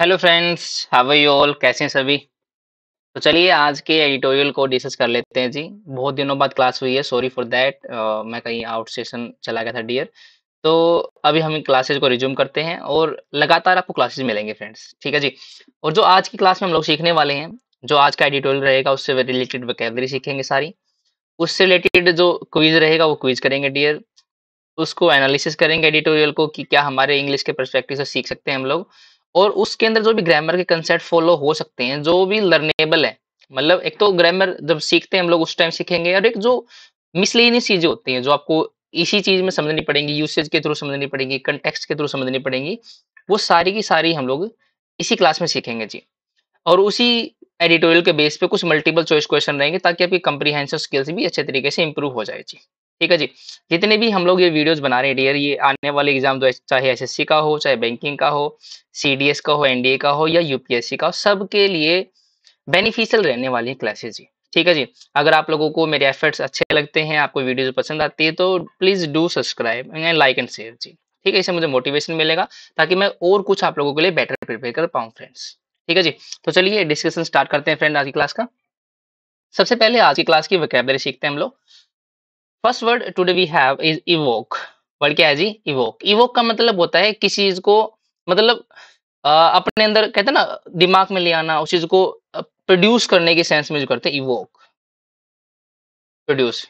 Hello friends how you all कैसे हैं सभी तो चलिए आज के एडिटोरियल को डिस्कस कर लेते हैं जी बहुत दिनों बाद क्लास हुई है सॉरी फॉर दैट मैं कहीं आउट सेशन चला गया था डियर तो अभी हम क्लासेज को रिज्यूम करते हैं और लगातार आपको क्लासेज मिलेंगे फ्रेंड्स ठीक है जी और जो आज की क्लास में हम लोग सीखने वाले हैं जो आज का एडिटोरियल रहेगा उससे रिलेटेड वैकेबलरी सीखेंगे सारी उससे रिलेटेड जो क्विज रहेगा वो क्विज करेंगे डियर उसको एनालिसिस करेंगे एडिटोरियल को कि क्या हमारे इंग्लिश के परस्पेक्टिव से सीख सकते हैं हम लोग और उसके अंदर जो भी ग्रामर के कंसेप्ट फॉलो हो सकते हैं जो भी लर्नेबल है मतलब एक तो ग्रामर जब सीखते हैं हम लोग उस टाइम सीखेंगे और एक जो मिसलिनियस चीजें होती हैं जो आपको इसी चीज में समझनी पड़ेंगी यूसेज के थ्रू समझनी पड़ेंगी कंटेक्स के थ्रू समझनी पड़ेंगी वो सारी की सारी हम लोग इसी क्लास में सीखेंगे जी और उसी एडिटोरियल के बेस पे कुछ मल्टीपल चॉइस क्वेश्चन रहेंगे ताकि आपकी कंप्रीहेंसिव स्किल्स भी अच्छे तरीके से इंप्रूव हो जाए जी ठीक है जी जितने भी हम लोग ये वीडियोस बना रहे हैं डियर ये आने वाले एग्जाम जो तो चाहे एसएससी का हो चाहे बैंकिंग का हो सीडीएस का हो एनडीए का हो या यूपीएससी का हो सबके लिए बेनिफिशियल रहने वाली है क्लासेस जी ठीक है जी अगर आप लोगों को मेरे एफर्ट्स अच्छे लगते हैं आपको वीडियोज पसंद आती है तो please do subscribe and like and share जी ठीक है इससे मुझे मोटिवेशन मिलेगा ताकि मैं और कुछ आप लोगों के लिए बेटर प्रिपेयर कर पाऊँ फ्रेंड्स ठीक है जी तो चलिए डिस्कशन स्टार्ट करते हैं फ्रेंड आज की क्लास का सबसे पहले आज की क्लास की वैकेबलरी सीखते हैं हम लोग first word today we have is evoke word क्या है जी इवोक इवोक का मतलब होता है किसी चीज को मतलब आ, अपने अंदर कहते हैं ना दिमाग में ले आना उस चीज को प्रोड्यूस करने के सेंस में जो करते हैं इवोक प्रोड्यूस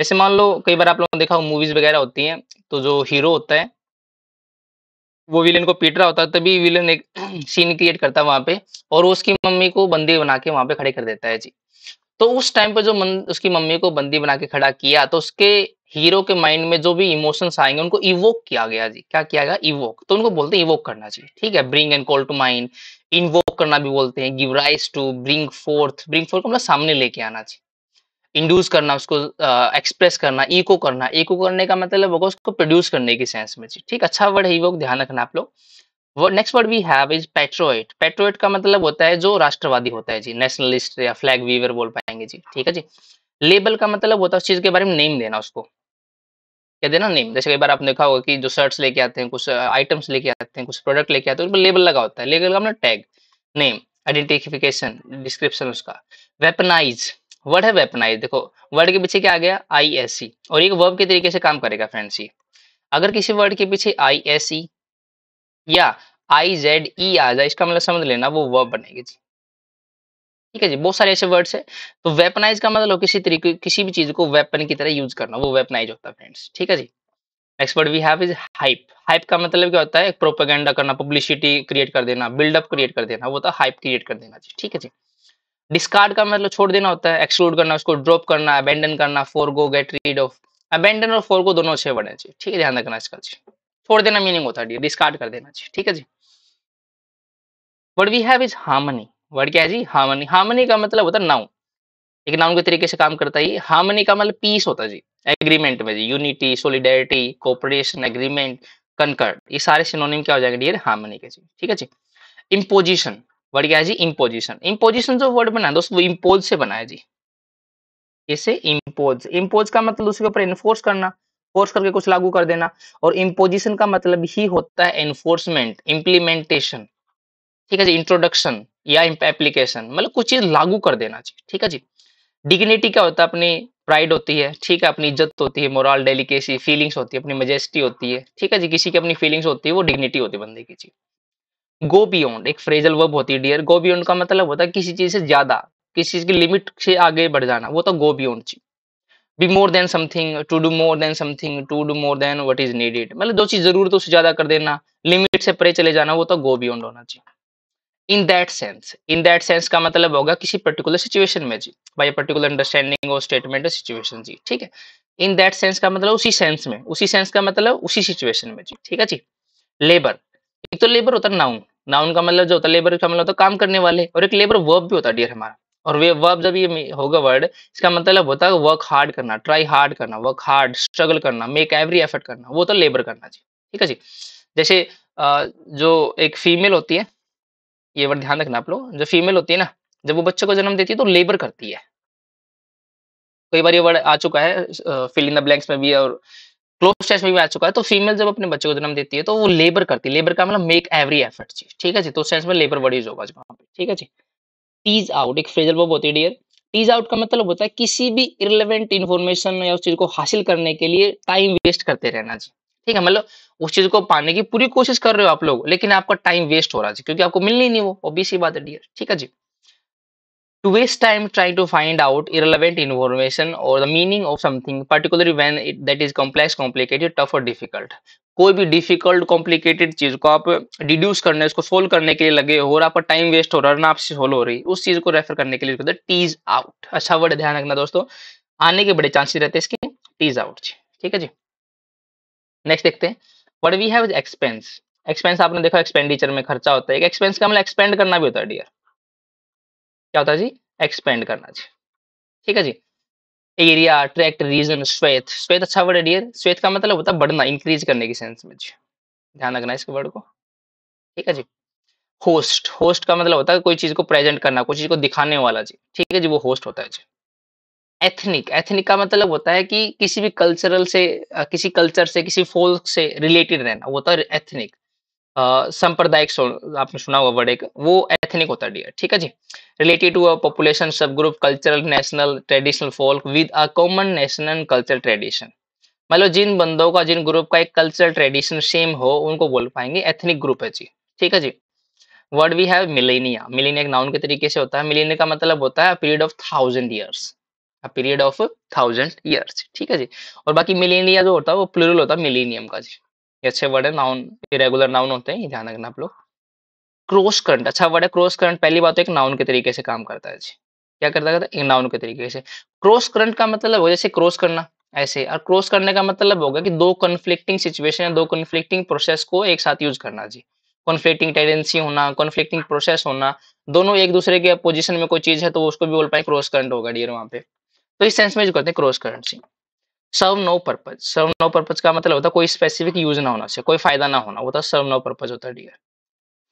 जैसे मान लो कई बार आप लोगों ने देखा हो मूवीज वगैरह होती हैं तो जो हीरो होता है वो विलेन को पीट रहा होता है तभी विलेन एक सीन क्रिएट करता है वहां पे और उसकी मम्मी को बंदी बना के वहां पे खड़े कर देता है जी तो उस टाइम पर जो मन, उसकी मम्मी को बंदी बना के खड़ा किया तो उसके हीरो के माइंड में जो भी इमोशंस आएंगे उनको इवोक किया गया जी क्या किया गया इवोक तो उनको बोलते हैं इवोक करना चाहिए ठीक है bring and call to mind invoke करना भी बोलते हैं give rise to bring forth bring forth मतलब सामने लेके आना चाहिए इंड्यूस करना उसको एक्सप्रेस करना इको करना इको करने का मतलब होगा उसको प्रोड्यूस करने की सेंस में जी ठीक अच्छा वर्ड है इवोक ध्यान रखना आप लोग next word we have is patriot patriot का मतलब होता है जो राष्ट्रवादी होता है जी नेशनलिस्ट या फ्लैग वीवर बोल पाएंगे जी ठीक है जी लेबल का मतलब होता है उस चीज के बारे में नेम देना उसको क्या देना नेम जैसे कई बार आपने देखा होगा कि जो शर्ट्स लेके आते हैं कुछ आइटम्स uh, लेके आते हैं कुछ प्रोडक्ट लेके आते हैं उस पर लेबल लगा होता है लेबल का मतलब टैग नेम आइडेंटिफिकेशन डिस्क्रिप्शन उसका वेपनाइज वर्ड है वेपनाइज देखो वर्ड के पीछे क्या आ गया आई एस सी और एक वर्ब के तरीके से काम करेगा फ्रेंड्स ये अगर किसी वर्ड के पीछे आई एस सी या आई जेड ई आ जाए इसका मतलब समझ लेना वो वर्ब बनेगी जी ठीक है जी बहुत सारे ऐसे वर्ड्स है तो वेपनाइज का मतलब किसी तरीके किसी भी चीज को वेपन की तरह यूज करना वो वेपनाइज होता है फ्रेंड्स ठीक है जी next word we have is hype hype का मतलब क्या होता है एक प्रोपेगेंडा करना पब्लिसिटी क्रिएट कर देना बिल्डअप क्रिएट कर देना वो होता है हाइप क्रिएट कर देना जी ठीक है जी डिस्कार्ड का मतलब छोड़ देना होता है एक्सक्लूड करना उसको ड्रॉप करना अबेंडन करना forgo get rid of abandon और फोर गो दोनों अच्छे वर्ड जी ठीक है ध्यान रखना इसका जी छोड़ देना मीनिंग होता है डिस्कार्ड कर देना चाहिए ठीक है जी word we have is harmony word क्या है जी हार्मनी हार्मनी का मतलब होता है नाउन एक नाउन के तरीके से काम करता है हार्मनी का मतलब पीस होता है जी एग्रीमेंट में जी unity solidarity cooperation agreement concord ये सारे सिनोनिम क्या हो जाएंगे डियर हार्मनी के जी ठीक है जी इम्पोजिशन वर्ड क्या है जी इम्पोजिशन इम्पोजिशन जो वर्ड बना दोस्तों वो इम्पोज से बना है जी इसे इम्पोज इम्पोज का मतलब उसके ऊपर इन्फोर्स करना फोर्स करके कुछ लागू कर देना और इम्पोजिशन का मतलब ही होता है एनफोर्समेंट इम्प्लीमेंटेशन ठीक है जी इंट्रोडक्शन या एप्लीकेशन मतलब कुछ चीज लागू कर देना चाहिए ठीक है जी डिग्निटी क्या होता है अपनी प्राइड होती है ठीक है अपनी इज्जत होती है मोरल डेलिकेसी फीलिंग्स होती है अपनी मजेस्टी होती है ठीक है जी किसी की अपनी फीलिंग्स होती है वो डिग्निटी होती है बंदे की चीज गो बियॉन्ड एक फ्रेजल वर्ब होती है डियर गो बियॉन्ड का मतलब होता है किसी चीज से ज्यादा किसी चीज की लिमिट से आगे बढ़ जाना वो तो गो बियॉन्ड चीज be more than something to do more than something to do more than what is needed मतलब जो चीज जरूरत तो उससे ज्यादा कर देना लिमिट से परे चले जाना वो तो गो ऑन होना चाहिए in that sense in that sense का मतलब होगा किसी पर्टिकुलर सिचुएशन में जी बाई पर्टिकुलर अंडरस्टैंडिंग और स्टेटमेंट सिचुएशन जी ठीक है इन दैट सेंस का मतलब उसी सेंस में उसी सेंस का मतलब उसी सिचुएशन में जी ठीक है जी लेबर एक तो लेबर होता है नाउन नाउन का मतलब जो होता है लेबर का मतलब होता है काम करने वाले और एक लेबर वर्ब भी होता है डियर हमारा और वे वर्ब जब ये होगा वर्ड इसका मतलब होता है वर्क हार्ड करना ट्राई हार्ड करना वर्क हार्ड स्ट्रगल करना मेक एवरी एफर्ट करना वो तो लेबर करना जी ठीक है जी जैसे जो एक फीमेल होती है ये वर्ड ध्यान रखना आप लोग जो फीमेल होती है ना जब वो बच्चे को जन्म देती है तो लेबर करती है कई बार ये वर्ड आ चुका है फिल इन द ब्लैंक्स में भी और क्लोज टेस्ट में भी आ चुका है तो फीमेल जब अपने बच्चे को जन्म देती है तो वो लेबर करती है लेबर का मतलब मेक एवरी एफर्ट जी ठीक है जी तो सेंस में लेबर वर्ड यूज होगा जी वहाँ पर ठीक है जी टीज आउट एक फ्रेजल वर्ब होती है डियर टीज आउट का मतलब होता है किसी भी इरेलीवेंट इन्फॉर्मेशन या उस चीज को हासिल करने के लिए टाइम वेस्ट करते रहना जी ठीक है मतलब उस चीज को पाने की पूरी कोशिश कर रहे हो आप लोग लेकिन आपका टाइम वेस्ट हो रहा है क्योंकि आपको मिलनी नहीं वो ओबीसी बात है डियर ठीक है जी to waste time trying to find out irrelevant information or the meaning of something particularly when it, that is complex complicated tough or difficult कोई भी डिफिकल्ट कॉम्प्लिकेटेड चीज को आप डिड्यूस करने उसको सोल्व करने के लिए लगे हो और आपका टाइम वेस्ट हो रहा है ना आपसे सोल्व हो रही उस चीज को रेफर करने के लिए टीज आउट अच्छा वर्ड ध्यान रखना दोस्तों आने के बड़े चांसेस रहते हैं इसके टीज आउट ठीक है जी नेक्स्ट देखते हैं what we have expense expense आपने देखा एक्सपेंडिचर में खर्चा होता है एक्सपेंस का मतलब एक्सपेंड करना भी होता है डियर क्या होता है जी एक्सपेंड करना जी ठीक है जी एरिया ट्रैक्ट रीजन श्वेत श्वेत अच्छा वर्ड है श्वेत का मतलब होता है बढ़ना इंक्रीज करने के सेंस में जी ध्यान रखना इसके वर्ड को ठीक है जी होस्ट होस्ट का मतलब होता है कोई चीज को प्रेजेंट करना कोई चीज को दिखाने वाला जी ठीक है जी वो होस्ट होता है जी एथनिक एथनिक का मतलब होता है कि किसी भी कल्चरल से किसी कल्चर से किसी फोल्क से रिलेटेड रहना वो होता है एथनिक सांप्रदायिक आपने सुना हुआ वर्ड एक वो एथनिक होता है ठीक है जी related to a population sub group cultural national traditional folk with a common national culture tradition मतलब जिन बंदों का जिन ग्रुप का एक कल्चरल ट्रेडिशन सेम हो उनको बोल पाएंगे एथनिक ग्रुप है जी ठीक है जी word we have millennia millennia एक नाउन के तरीके से होता है मिलेनिया का मतलब होता है period of thousand years period of thousand years ठीक है जी और बाकी मिलेनिया जो होता है वो प्लूरल होता है मिलेनियम का जी अच्छे वर्ड है नाउन इरेगुलर नाउन होते हैं ध्यान रखना आप लोग क्रॉस करंट अच्छा वर्ड है क्रॉस करंट पहली बात तो एक नाउन के तरीके से काम करता है जी क्या करता है एक नाउन के तरीके से क्रॉस करंट का मतलब हो जैसे क्रॉस करना ऐसे और क्रॉस करने का मतलब होगा कि दो कन्फ्लिक्टिंग सिचुएशन या दो कन्फ्लिक्टिंग प्रोसेस को एक साथ यूज करना जी कॉन्फ्लिक्टिंग टेंडेंसी होना कॉन्फ्लिक्टिंग प्रोसेस होना दोनों एक दूसरे के पोजिशन में कोई चीज है तो उसको भी बोल पाए क्रॉस करंट होगा डियर वहां पे तो इस सेंस में जो करते हैं cross current serve no purpose serve no purpose का मतलब होता है कोई स्पेसिफिक यूज ना होना चाहिए कोई फायदा ना होना होता सर्व नो पर्पज होता है dear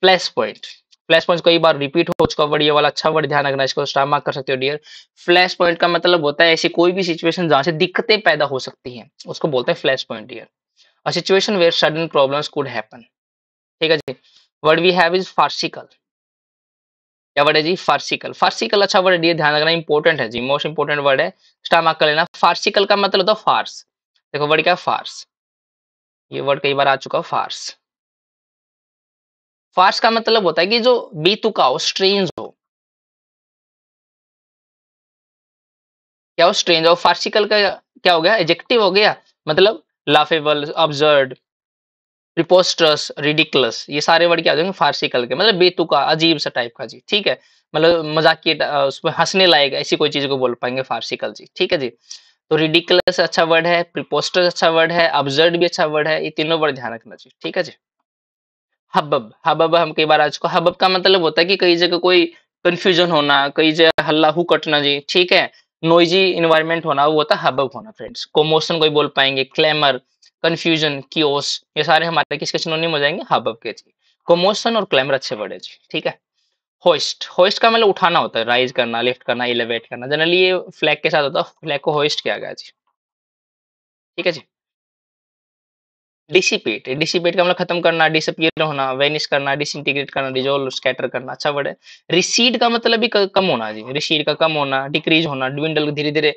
plus point flash point कई बार रिपीट हो चुका वर्ड ये वाला अच्छा वर्ड ध्यान रखना इसको स्टार मार्क कर सकते हो डियर फ्लैश पॉइंट का मतलब होता है ऐसी कोई भी सिचुएशन जहां से दिक्कतें पैदा हो सकती हैं उसको बोलते हैं flash point dear a situation where sudden problems could happen ठीक है जी word we have is farcical क्या वर्ड है जी फार्सिकल फार्सिकल अच्छा वर्ड ये ध्यान रखना इंपॉर्टेंट है जी मोस्ट इंपॉर्टेंट वर्ड है स्टामार्क कर लेना फार्सिकल का मतलब तो फार्स देखो वर्ड क्या फार्स ये वर्ड कई बार आ चुका है फार्स फार्स का मतलब होता है कि जो बीतुका हो स्ट्रेंज हो क्या हो स्ट्रेंज हो फार्सिकल का क्या हो गया एजेक्टिव हो गया मतलब लाफेबल ऑब्जर्ड रिपोस्टर्स रिडिकलस ये सारे वर्ड क्या हो जाएंगे फारसी कल के मतलब बेतुका अजीब सा टाइप का जी ठीक है मतलब मजाकिया उसमें हंसने लायक ऐसी कोई चीज को बोल पाएंगे फारसी कल जी ठीक है जी तो रिडिकलस अच्छा वर्ड है प्रिपोस्टर्स अच्छा वर्ड है अब्जर्ड भी अच्छा वर्ड है ये तीनों वर्ड ध्यान रखना चाहिए ठीक है जी हबब हबब हम कई बार आज को हबब का मतलब होता है कि कई जगह कोई कंफ्यूजन होना कई जगह हल्ला हु कटना जी ठीक है नोइजी इन्वायरमेंट होना वो होता है हबब होना फ्रेंड्स कोमोशन कोई बोल पाएंगे क्लैमर कन्फ्यूजन क्योस ये सारे हमारे किसके सिनोनिम हो जाएंगे हबअप के जी कोमोशन और क्लैमर अच्छे बढ़े जी ठीक है होइस्ट होइस्ट का मतलब उठाना होता है राइज करना लिफ्ट करना इलेवेट करना जनरली ये फ्लैग के साथ होता है फ्लैग को होइस्ट किया गया जी ठीक है जी डिसिपेट डिसिपेट का मतलब खत्म करना डिसअपियर होना वेनिश करना डिसइंटीग्रेट करना डिजोल्व स्कैटर करना अच्छा वर्ड है रिसीड का मतलब भी कम होना जी रिसीड का कम होना डिक्रीज होना ड्विंडल धीरे धीरे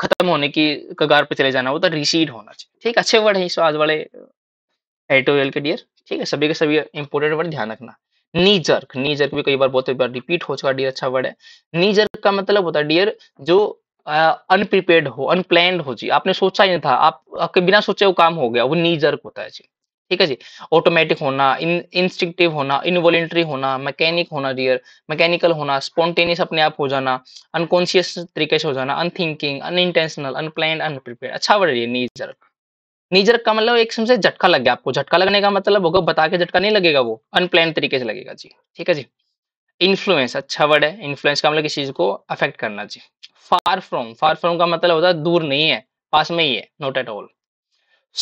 खत्म होने की कगार पर चले जाना वो तो रिसीड होना चाहिए ठीक अच्छे वर्ड है इस आज वाले एडिटोरियल के डियर ठीक है सभी के सभी इंपोर्टेंट वर्ड ध्यान रखना नीजर्क नीजर्क भी कई बार बहुत बार रिपीट हो चुका डियर अच्छा वर्ड है नीजर्क का मतलब होता है डियर जो अनप्रिपेयर्ड हो अनप्लैंड हो जी आपने सोचा ही नहीं था आप आपके बिना सोचे वो काम हो गया वो नी जर्क होता है जी ठीक है जी ऑटोमेटिक होना इन इंस्टिंक्टिव होना इनवॉलेंट्री होना मैकेनिक होना डियर मैकेनिकल होना स्पॉन्टेनियस अपने आप हो जाना अनकॉन्शियस तरीके से हो जाना अनथिंकिंग अनइंटेंशनल अनप्लैंड अनप्रिपेयर अच्छा वर्ड ये नी जर्क का मतलब एक समझे झटका लग गया आपको झटका लगने का मतलब होगा बता के झटका नहीं लगेगा वो अनप्लान तरीके से लगेगा जी ठीक है जी इन्फ्लुएंस अच्छा वर्ड है इन्फ्लुएंस का मतलब किसी चीज को अफेक्ट करना जी फार फ्रॉम फार फ्रॉम का मतलब होता है दूर नहीं है पास में ही है not at all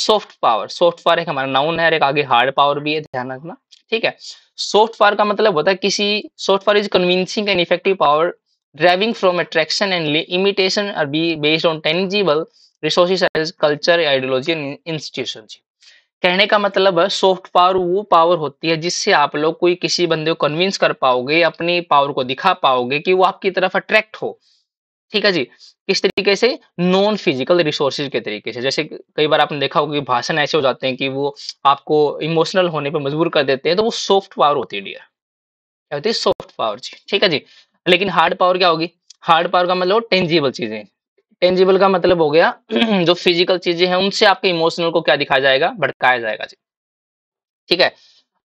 soft power soft power एक हमारा नाउन है और एक आगे हार्ड पावर भी है ध्यान रखना ठीक है सॉफ्ट पावर का मतलब होता है किसी soft power is convincing and effective power driving from attraction and imitation are be based on tangible resources as culture ideology and institutions कहने का मतलब है सॉफ्ट पावर वो पावर होती है जिससे आप लोग कोई किसी बंदे को कन्विंस कर पाओगे अपनी पावर को दिखा पाओगे कि वो आपकी तरफ अट्रैक्ट हो ठीक है जी किस तरीके से नॉन फिजिकल रिसोर्सेज के तरीके से जैसे कई बार आपने देखा होगा कि भाषण ऐसे हो जाते हैं कि वो आपको इमोशनल होने पर मजबूर कर देते हैं तो वो सॉफ्ट पावर होती है डियर क्या होती है सॉफ्ट पावर जी ठीक है जी लेकिन हार्ड पावर क्या होगी हार्ड पावर का मतलब टेंजिबल चीजें टेंजिबल का मतलब हो गया जो फिजिकल चीजें हैं उनसे आपके इमोशनल को क्या दिखाया जाएगा भड़काया जाएगा जी ठीक है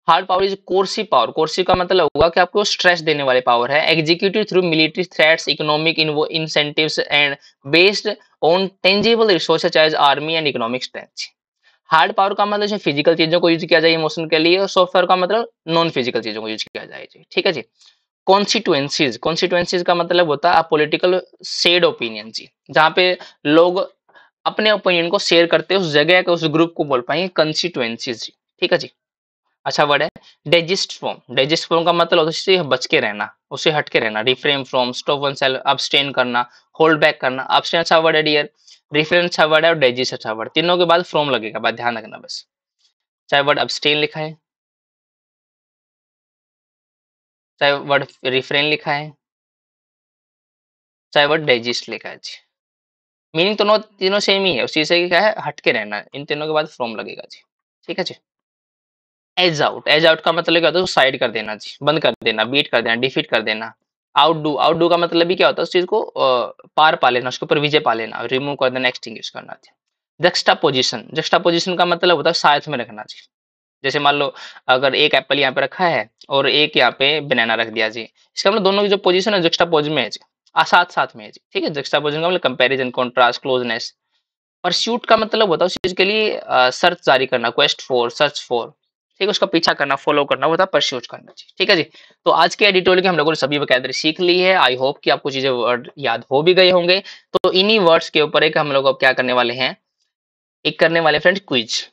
hard power is coercive power coercive का मतलब होगा कि आपको स्ट्रेस देने वाले पावर है executive through military threats economic incentive and based on tangible resource as army and economic strength hard power का मतलब जो फिजिकल चीजों को यूज किया जाए इमोशन के लिए और सॉफ्टवेयर का मतलब नॉन फिजिकल चीजों को यूज किया जाए ठीक है जी कॉन्स्टिट्युएंसीज कॉन्स्टिट्युएंसीज का मतलब होता है पॉलिटिकल सेड ओपिनियन जी जहाँ पे लोग अपने ओपिनियन को शेयर करते हैं उस जगह के उस ग्रुप को बोल पाएंगे कंस्टिट्युएंसीज जी ठीक है जी अच्छा वर्ड है डेजिस्ट फॉर्म डेजिस्ट फॉर्म का मतलब होता उससे बच के रहना उसे हट के रहना refrain from stop oneself abstain करना होल्ड बैक करना अपस्टेन अच्छा वर्ड है डियर रिफ्रेम अच्छा वर्ड है और डेजिस्ट अच्छा वर्ड तीनों के बाद फ्रॉम लगेगा बात ध्यान रखना बस चाहे वर्ड अपस्टेन लिखा है चाहे वर्ड रिफ्रेन लिखा है चाहे वर्ड डेजिस्ट लिखा है जी मीनिंग दोनों तीनों सेम ही है उसी से क्या है हटके रहना इन तीनों के बाद फ्रॉम लगेगा जी ठीक है जी एज आउट एज आउट का मतलब क्या होता है साइड कर देना जी बंद कर देना बीट कर देना डिफीट कर देना आउट डू आउट डू का मतलब भी क्या होता है उस चीज को पार पा लेना उसके ऊपर विजय पा लेना रिमूव कर देना एक्सटिंग करना जी जक्स्टा पोजिशन जक्स्टा पोजिशन का मतलब होता है साथ में रखना जी जैसे मान लो अगर एक एप्पल यहाँ पे रखा है और एक यहाँ पे बनाना रख दिया जी इसका मतलब दोनों की जो पोजिशन है जक्स्टा पोज में है जी साथ साथ में है जी ठीक है जक्स्टा पोजिशन का मतलब कंपेरिजन कॉन्ट्रास्ट क्लोजनेस परस्यूट का मतलब होता है उस चीज के लिए सर्च जारी करना क्वेस्ट फॉर सर्च फॉर ठीक है उसका पीछा करना फॉलो करना वो था परस्यूज करना चाहिए ठीक है जी तो आज के एडिटोरियल के हम लोगों ने सभी वकायदरी सीख ली है आई होप कि आपको चीजें वर्ड याद हो भी गए होंगे तो इन्हीं वर्ड्स के ऊपर एक हम लोग अब क्या करने वाले हैं एक करने वाले फ्रेंड क्विज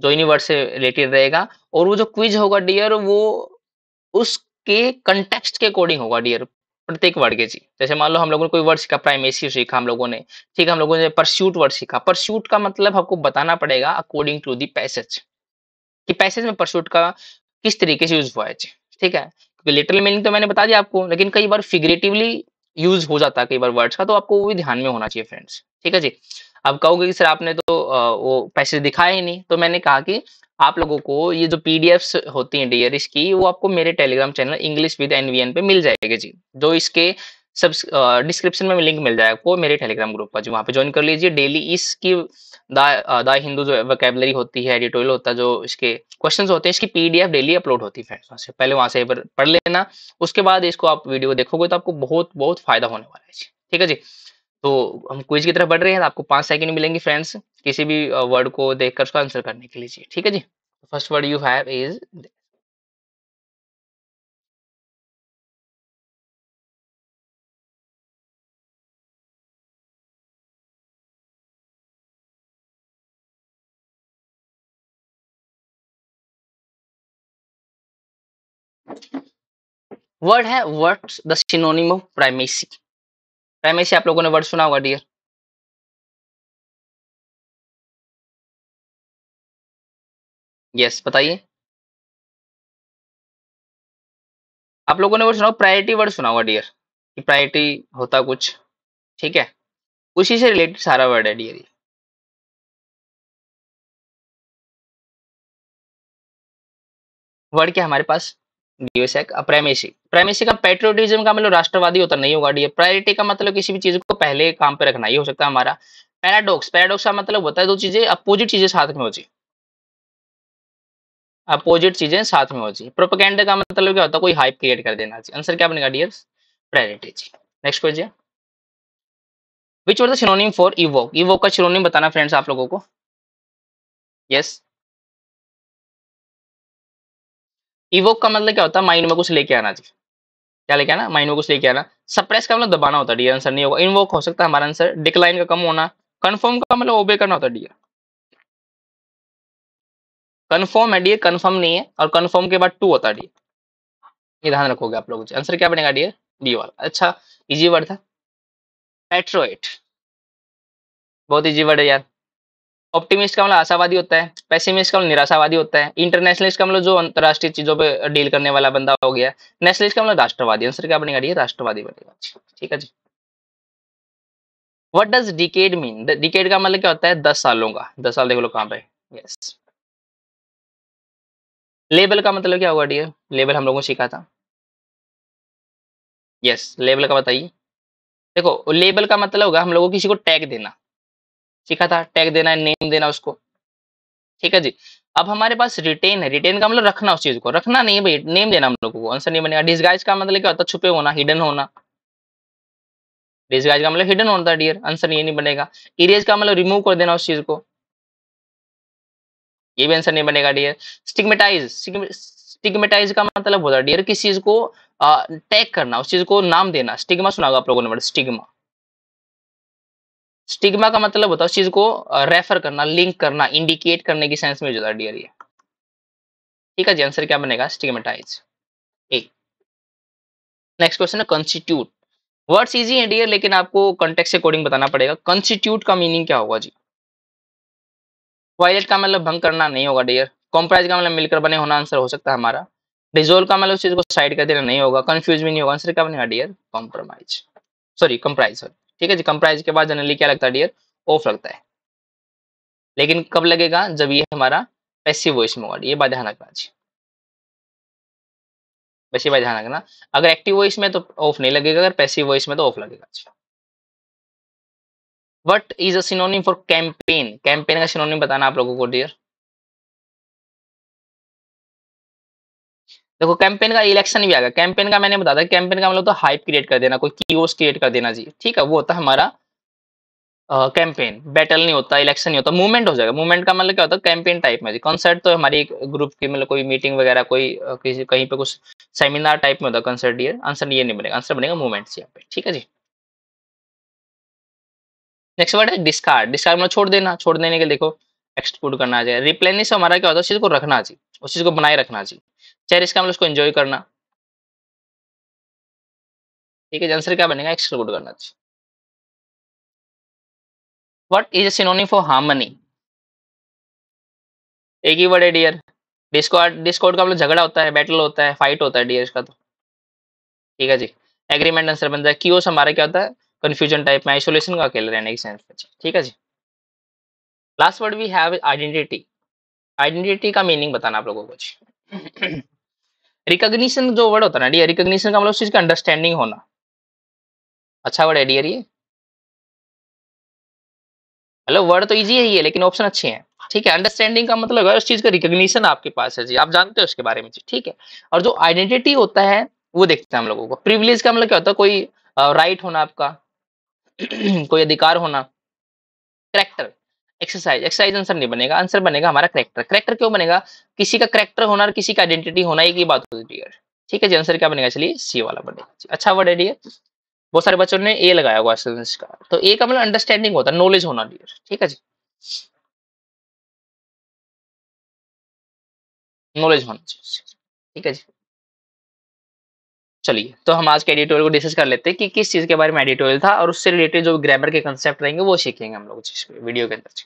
जो इन्हीं वर्ड से रिलेटेड रहेगा और वो जो क्विज होगा डियर वो उसके कंटेक्सट के अकॉर्डिंग होगा डियर प्रत्येक वर्ड के जी जैसे मान लो हम लोगों ने कोई वर्ड सीखा प्राइमेसी सीखा हम लोगों ने ठीक है हम लोगों ने परस्यूट वर्ड सीखा परस्यूट का मतलब आपको बताना पड़ेगा अकॉर्डिंग टू दी पैसेज कि पैसेज में परसूट का किस तरीके से यूज हुआ है ठीक है क्योंकि लिटरल मीनिंग तो मैंने बता दिया आपको लेकिन कई बार फिगरेटिवली यूज हो जाता है कई बार वर्ड्स का तो आपको वो भी ध्यान में होना चाहिए फ्रेंड्स ठीक है जी अब कहोगे कि सर आपने तो वो पैसेज दिखाए ही नहीं तो मैंने कहा कि आप लोगों को ये जो पी होती हैं डी की वो आपको मेरे Telegram channel English with N पे मिल जाएगी जी जो इसके सब डिस्क्रिप्शन में लिंक मिल जाएगा वो मेरे टेलीग्राम ग्रुप का जो वहाँ पे ज्वाइन कर लीजिए डेली इसकी दा हिंदू जो वैकेबलरी होती है एडिटोरियल होता है जो इसके क्वेश्चंस होते हैं इसकी पीडीएफ डेली अपलोड होती है फ्रेंड्स पहले वहाँ से एक बार पढ़ लेना उसके बाद इसको आप वीडियो देखोगे तो आपको बहुत बहुत फायदा होने वाला है ठीक है जी तो हम क्विज की तरफ बढ़ रहे हैं आपको पाँच सेकेंड मिलेंगे फ्रेंड्स किसी भी वर्ड को देखकर उसका आंसर करने के लिए ठीक है जी first word you have is word है word the synonym of primacy primacy आप लोगों ने वर्ड सुना होगा डियर यस बताइए आप लोगों ने वर्ड सुना प्रायोरिटी वर्ड सुना होगा डियर कि प्रायोरिटी होता कुछ ठीक है उसी से रिलेटेड सारा वर्ड है डियर वर्ड क्या हमारे पास डीओसेक प्राइमेसी प्राइमेसी का पेट्रोटिज्म का मतलब राष्ट्रवादी होता नहीं होगा प्रायोरिटी का मतलब किसी भी चीज को पहले काम पे रखना ये हो सकता है हमारा पैराडॉक्स पैराडॉक्स का मतलब होता है दो चीजें अपोजिट चीजें साथ में हो जी अपोजिट चीजें साथ में हो जी प्रोपोकेंड का मतलब क्या होता है कोई हाइप क्रिएट कर देना जी आंसर क्या बनेगा डियर्स प्रायोरिटी जी next question which were the synonym for evoke evoke का सिनोनिम बताना फ्रेंड्स आप लोगों को यस yes. इवोक का मतलब क्या होता है माइंड में कुछ लेके आना जी क्या लेके आना माइंड में कुछ लेके आना सप्रेस का मतलब दबाना होता है डी आंसर नहीं होगा इनवोक हो सकता है हमारा आंसर डिक्लाइन का कम होना कन्फर्म का मतलब ओबे करना होता है डी कन्फर्म है डी कन्फर्म नहीं है और कन्फर्म के बाद टू होता है डी ये ध्यान रखोगे आप लोग आंसर क्या बनेगा डी डी वाला अच्छा इजी वर्ड था पेट्रोइट बहुत इजी वर्ड है यार ऑप्टिमिस्ट का मतलब आशावादी होता है पैसिमिस्ट का मतलब निराशावादी होता है इंटरनेशनलिस्ट का मतलब जो अंतर्राष्ट्रीय चीजों पे डील करने वाला बंदा हो गया नेशनलिस्ट का मतलब राष्ट्रवादी आंसर क्या बनेगा ये राष्ट्रवादी बनेगा ठीक है जी what does decade mean decade का मतलब क्या होता है दस सालों का दस साल देख लो कहाँ पे यस लेबल का मतलब क्या होगा डियर लेबल हम लोगों ने सीखा था यस लेबल का बताइए देखो लेबल का मतलब होगा हम लोगों को किसी को टैग देना सीखा था टैग देना है नेम देना उसको ठीक है जी अब हमारे पास रिटेन है रिटेन का मतलब रखना उस चीज को रखना नहीं भाई नेम देना हम लोगों को आंसर नहीं बनेगा डिस्गाइज का मतलब क्या होता है छुपे होना हिडन होना डिस्गाइज का मतलब हिडन होता है डियर आंसर ये नहीं बनेगा इरेज का मतलब रिमूव कर देना उस चीज को ये भी आंसर नहीं बनेगा डियर स्टिग्मेटाइज स्टिग्मेटाइज का मतलब होता है डियर किस चीज को टैग करना उस चीज को नाम देना स्टिग्मा सुना होगा आप लोगों ने बड़ा स्टिग्मा स्टिग्मा का मतलब होता है उस चीज को रेफर करना लिंक करना इंडिकेट करने की सेंस में यूज होता है डियर ठीक है जी आंसर क्या बनेगा स्टिग्माटाइज ए नेक्स्ट क्वेश्चन है कंस्टिट्यूट वर्ड्स इजी है डियर लेकिन आपको कॉन्टेक्स्ट अकॉर्डिंग बताना पड़ेगा कंस्टिट्यूट का मीनिंग क्या होगा जी वायलेट का मतलब भंग करना नहीं होगा डियर कॉम्प्राइज का मतलब मिलकर बने होना आंसर हो सकता है हमारा डिजोल्व का मतलब उस चीज को साइड कर देना नहीं होगा कंफ्यूज भी नहीं होगा आंसर क्या बनेगा dear compromise sorry comprise sorry ठीक है जी कंप्राइज के बाद जनरली क्या लगता है डियर ऑफ लगता है लेकिन कब लगेगा जब ये हमारा पैसिव वॉइस में होगा ये बात ध्यान रखना जी बस ये बात ध्यान रखना अगर एक्टिव वॉइस में तो ऑफ नहीं लगेगा अगर पैसिव वॉइस में तो ऑफ लगेगा जी what is a synonym for campaign campaign का सिनोनिम बताना आप लोगों को डियर देखो कैंपेन का इलेक्शन भी आ गया कैंपेन का मैंने बता दिया कैंपेन का मतलब तो हाइप क्रिएट कर देना कोई कीओस क्रिएट कर देना जी ठीक है वो होता है हमारा कैंपेन uh, बैटल नहीं होता इलेक्शन नहीं होता मूवमेंट हो जाएगा मूवमेंट का मतलब क्या होता है कैंपेन टाइप में जी कॉन्सर्ट तो हमारी ग्रुप की मतलब कोई मीटिंग वगैरह कोई किसी कहीं पे कुछ सेमिनार टाइप में होता है कॉन्सर्ट ये आंसर ये नहीं बनेगा आंसर बनेगा मूवमेंट यहाँ पे ठीक है जी नेक्स्ट वर्ड है डिस्कार्ड डिस्कार्ड मतलब छोड़ देना छोड़ देने के लिए देखो एक्सपोर्ट करना चाहिए रिप्लेनिश हमारा क्या होता है उस चीज को रखना चाहिए उस चीज को बनाए रखना चाहिए चेरिश का मतलब उसको एंजॉय करना ठीक है आंसर क्या बनेगा एक्सक्लूड करना चाहिए what is synonym for harmony एक ही वर्ड है डियर डिस्कॉर्ड डिस्कॉर्ड का मतलब झगड़ा होता है बैटल होता है फाइट होता है डियर इसका तो ठीक है जी एग्रीमेंट आंसर बनता है क्यों हमारा क्या होता है कन्फ्यूजन टाइप में आइसोलेशन का अकेले रहने की सेंस ठीक है जी last word we have identity identity का मीनिंग बताना आप लोगों को जी रिकॉग्निशन जो वर्ड होता है ना डियर रिकॉग्निशन का मतलब उस चीज का अंडरस्टैंडिंग होना अच्छा वर्ड है डियर ये मतलब वर्ड तो इजी है ये लेकिन ऑप्शन अच्छे हैं ठीक है अंडरस्टैंडिंग का मतलब है उस चीज का रिकॉग्निशन आपके पास है जी आप जानते हो उसके बारे में जी ठीक है और जो आइडेंटिटी होता है वो देखते हैं हम लोगों को प्रिविलेज का मतलब क्या होता है कोई राइट होना आपका कोई अधिकार होना करेक्टर एक्सरसाइज एक्सरसाइज आंसर नहीं बनेगा आंसर बनेगा हमारा करेक्टर करेक्टर क्यों बनेगा किसी का करेक्टर होना और किसी का आइडेंटिटी होना एक ही बात होती है ठीक है जी आंसर क्या बनेगा चलिए सी वाला बनेगा अच्छा वर्ड है डियर बहुत सारे बच्चों ने ए लगाया हुआ सेंस का तो ए का मतलब अंडरस्टैंडिंग होता है नॉलेज होना डियर ठीक है जी नॉलेज होना चाहिए ठीक है जी चलिए तो हम आज के एडिटोरियल को डिस्कस कर लेते हैं कि किस चीज़ के बारे में एडिटोरियल था और उससे रिलेटेड जो ग्रामर के कंसेप्ट रहेंगे वो सीखेंगे हम लोग वीडियो के अंदर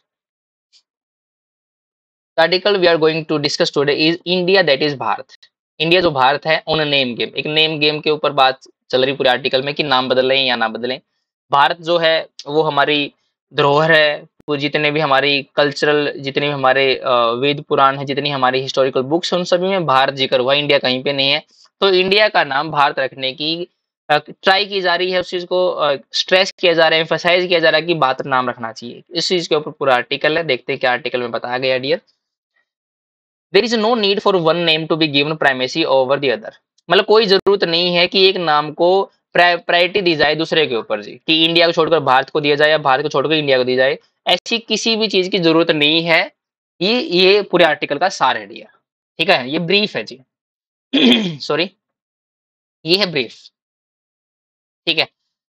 article we are going to discuss today is India that is Bharat India जो भारत है ऑन नेम गेम एक नेम गेम के ऊपर बात चल रही पूरे आर्टिकल में कि नाम बदलें या ना बदलें भारत जो है वो हमारी धरोहर है वो जितने भी हमारी कल्चरल जितने भी हमारे वेद पुराण है जितनी हमारी हिस्टोरिकल बुक्स है उन सभी में भारत जिक्र हुआ इंडिया कहीं पे नहीं है तो इंडिया का नाम भारत रखने की ट्राई की जा रही है उस चीज को स्ट्रेस किया जा रहा है एम्फोसाइज किया जा रहा है कि बात नाम रखना चाहिए इस चीज के ऊपर पूरा आर्टिकल है देखते हैं क्या आर्टिकल में बताया गया dear there is no need for one name to be given primacy over the other मतलब कोई जरूरत नहीं है कि एक नाम को प्रायोरिटी दी जाए दूसरे के ऊपर जी कि इंडिया को छोड़कर भारत को दिया जाए या भारत को छोड़कर इंडिया को दिया जाए ऐसी किसी भी चीज की जरूरत नहीं है ये ये पूरे आर्टिकल का सार है डियर ठीक है ये ब्रीफ है जी सॉरी ये है ब्रीफ ठीक है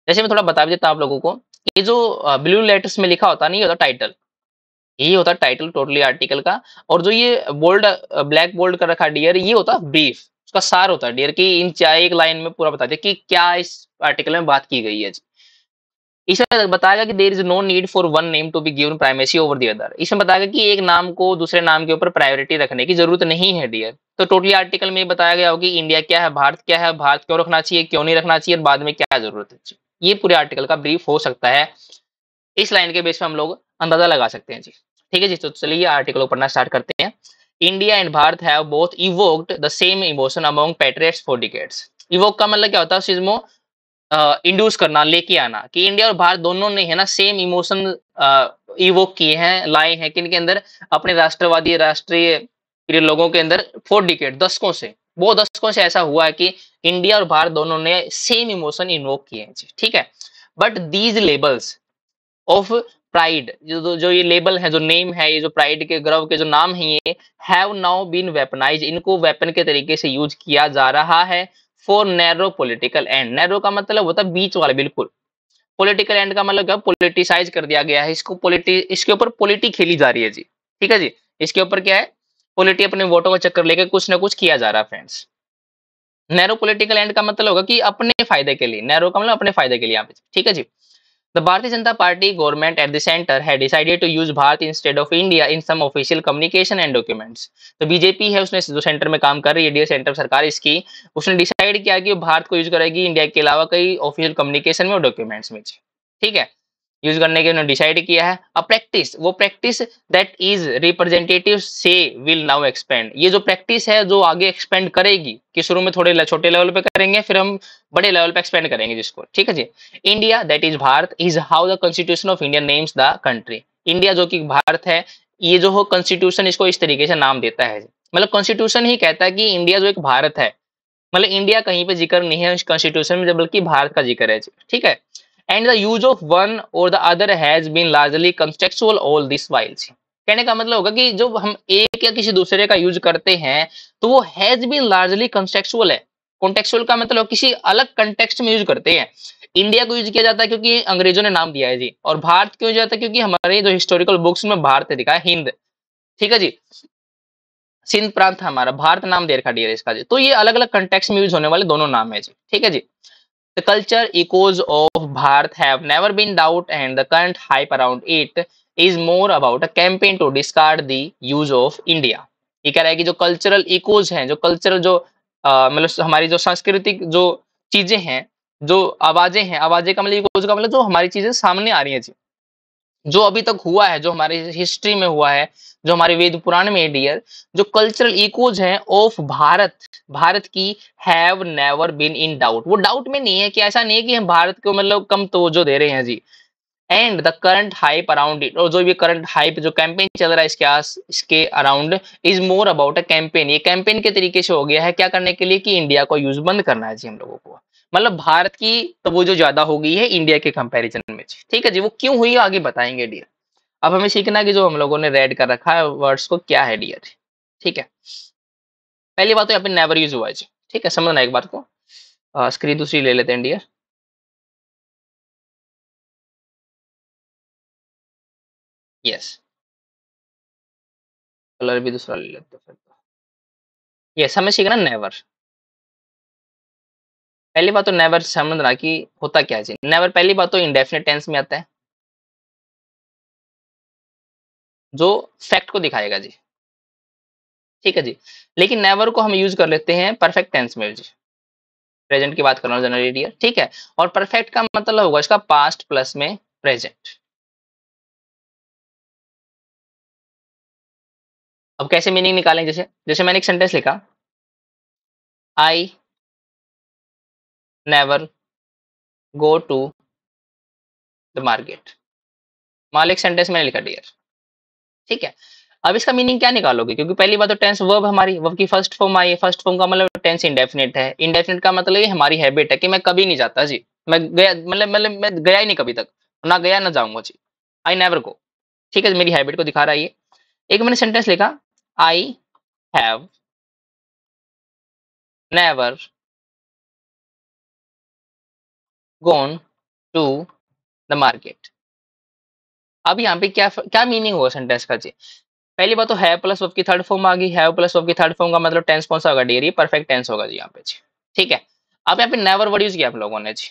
जैसे मैं थोड़ा बता भी देता आप लोगों को ये जो ब्लू लेटर्स में लिखा होता नहीं होता टाइटल ये होता टाइटल टोटली आर्टिकल का और जो ये बोल्ड ब्लैक बोल्ड कर रखा डियर ये होता ब्रीफ उसका सार होता है डियर की इन चाहे एक लाइन में पूरा बता दिया कि क्या इस आर्टिकल में बात की गई है जी इसमें बताएगा कि there is no need for one name to be given primacy over the other इसमें बताएगा कि एक नाम को दूसरे नाम के ऊपर प्रायोरिटी रखने की जरूरत नहीं है डियर तो टोटली आर्टिकल में बताया गया कि इंडिया क्या है भारत क्या है भारत क्यों रखना चाहिए क्यों नहीं रखना चाहिए और बाद में क्या जरूरत है ये पूरे आर्टिकल का ब्रीफ हो सकता है इस लाइन के बेस पर हम लोग अंदाजा लगा सकते हैं जी ठीक है जी तो चलिए आर्टिकल को पढ़ना स्टार्ट करते हैं इंडिया एंड भारत है same emotion among patriots for decades evoke का मतलब क्या होता है इंड्यूस करना लेके आना कि इंडिया और भारत दोनों ने है ना सेम इमोशन इवोक किए हैं लाए हैं कि इनके अंदर अपने राष्ट्रवादी राष्ट्रीय लोगों के अंदर फोर डिकेट दशकों से वो दशकों से ऐसा हुआ है कि इंडिया और भारत दोनों ने सेम इमोशन इन्वोक किए हैं ठीक है but these labels of pride जो जो ये लेबल है जो नेम है ये जो प्राइड के गर्व के जो नाम है ये हैव नाउ बीन वेपनाइज इनको वेपन के तरीके से यूज किया जा रहा है for narrow political and narrow का मतलब होता है बीच वाला बिल्कुल पोलिटिकल एंड का मतलब क्या पोलिटिसाइज कर दिया गया है इसको पोलिटी इसके ऊपर पोलिटी खेली जा रही है जी ठीक है जी इसके ऊपर क्या है पोलिटी अपने वोटों का चक्कर लेकर कुछ ना कुछ किया जा रहा है फ्रेंड्स नैरो पोलिटिकल एंड का मतलब होगा कि अपने फायदे के लिए नैरो का मतलब अपने फायदे के लिए यहाँ पे ठीक है जी The Bharatiya Janata Party government at the center had decided to use Bharat instead of India in some official communication and documents. The BJP है उसने जो सेंटर में काम कर रही है डी सेंटर सरकार इसकी उसने डिसाइड किया कि भारत को यूज करेगी इंडिया के अलावा कई ऑफिशियल कम्युनिकेशन में और डॉक्यूमेंट्स में ठीक है यूज करने के उन्होंने डिसाइड किया है अ प्रैक्टिस वो प्रैक्टिस दैट इज रिप्रेजेंटेटिव से विल नाउ एक्सपेंड ये जो प्रैक्टिस है जो आगे एक्सपेंड करेगी कि शुरू में थोड़े छोटे लेवल पे करेंगे फिर हम बड़े लेवल पे एक्सपेंड करेंगे जिसको ठीक है जी India that is Bharat is how the constitution of India names the country India जो कि भारत है ये जो हो कॉन्स्टिट्यूशन इसको इस तरीके से नाम देता है मतलब कॉन्स्टिट्यूशन ही कहता है कि इंडिया जो एक भारत है मतलब इंडिया कहीं पे जिक्र नहीं है इस कॉन्स्टिट्यूशन में बल्कि भारत का जिक्र है ठीक है and the use of one और the other has been largely contextual all this while कहने का मतलब होगा कि जब हम एक या किसी दूसरे का यूज करते हैं तो वो हैज बीन लार्जली कंस्ट्रक्चुअल है कॉन्टेक्चुअल का मतलब किसी अलग कंटेक्स्ट में यूज करते हैं इंडिया को यूज किया जाता है क्योंकि अंग्रेजों ने नाम दिया है जी और भारत क्यों जाता है क्योंकि हमारे जो हिस्टोरिकल बुक्स में भारत दिखा है हिंद ठीक है जी सिंध प्रांत हमारा भारत नाम दे रखा डी इसका जी तो ये अलग अलग कंटेक्स्ट में यूज होने वाले दोनों नाम है जी ठीक है जी The culture echoes of Bharat have never been doubt and the current hype around it is more about a campaign to discard the use of India. ये कह रहा है कि जो कल्चरल इकोज हैं जो कल्चरल जो मतलब हमारी जो सांस्कृतिक जो चीजें हैं जो आवाजें हैं आवाजें का मतलब इकोज का मतलब जो हमारी चीजें सामने आ रही हैं जी जो अभी तक हुआ है जो हमारी हिस्ट्री में हुआ है जो हमारे वेद पुराण में डियर जो कल्चरल इकोज हैं ऑफ भारत भारत की have never been in doubt वो डाउट में नहीं है कि ऐसा नहीं है कि हम भारत को मतलब कम तोजो दे रहे हैं जी and the current hype around it और जो भी करंट हाइप जो कैंपेन चल रहा है इसके आस इसके around is more about a campaign ये कैंपेन के तरीके से हो गया है क्या करने के लिए कि इंडिया को यूज बंद करना है जी हम लोगों को मतलब भारत की तो वो जो ज्यादा हो गई है इंडिया के कंपैरिजन में ठीक है जी वो क्यों हुई आगे बताएंगे डियर अब हमें सीखना है कि जो हम लोगों ने रेड कर रखा है वर्ड्स को क्या है डियर ठीक है पहली बात तो यहाँ पे नेवर यूज हुआ जी ठीक है समझना एक बात को स्क्रीन दूसरी ले लेते हैं डियर यस कलर भी दूसरा ले लेते फिर यस तो। हमें सीखना नेवर पहली बात तो नेवर समझना कि होता क्या है जी नेवर पहली बात तो इंडेफिनेट टेंस में आता है जो फैक्ट को दिखाएगा जी ठीक है जी लेकिन नेवर को हम यूज कर लेते हैं परफेक्ट टेंस में जी प्रेजेंट की बात कर रहा हूँ जनरल ठीक है और परफेक्ट का मतलब होगा इसका पास्ट प्लस में प्रेजेंट अब कैसे मीनिंग निकालें जैसे जैसे मैंने एक सेंटेंस लिखा I never go to the market मालिक सेंटेंस मैंने लिखा डियर ठीक है अब इसका मीनिंग क्या निकालोगे क्योंकि पहली बात तो टेंस वर्ब हमारी वर्ब की फर्स्ट फॉर्म आई है फर्स्ट फॉर्म का मतलब टेंस इंडेफिनेट है इंडेफिनेट का मतलब ये हमारी हैबिट है कि मैं कभी नहीं जाता जी मैं गया मतलब मतलब मैं गया ही नहीं कभी तक ना गया ना जाऊंगा जी आई नेवर गो ठीक है मेरी हैबिट को दिखा रहा है ये एक मैंने सेंटेंस लिखा I have never gone to the market अब यहाँ पे क्या क्या मीनिंग होगा सेंटेंस का जी पहली बात तो है प्लस वर्ब की थर्ड फॉर्म आ गई है प्लस वर्ब की थर्ड फॉर्म का मतलब टेंस कौन सा होगा डेरी परफेक्ट टेंस होगा जी यहाँ पे जी ठीक है अब यहाँ पे नेवर वर्ड यूज किया आप लोगों ने जी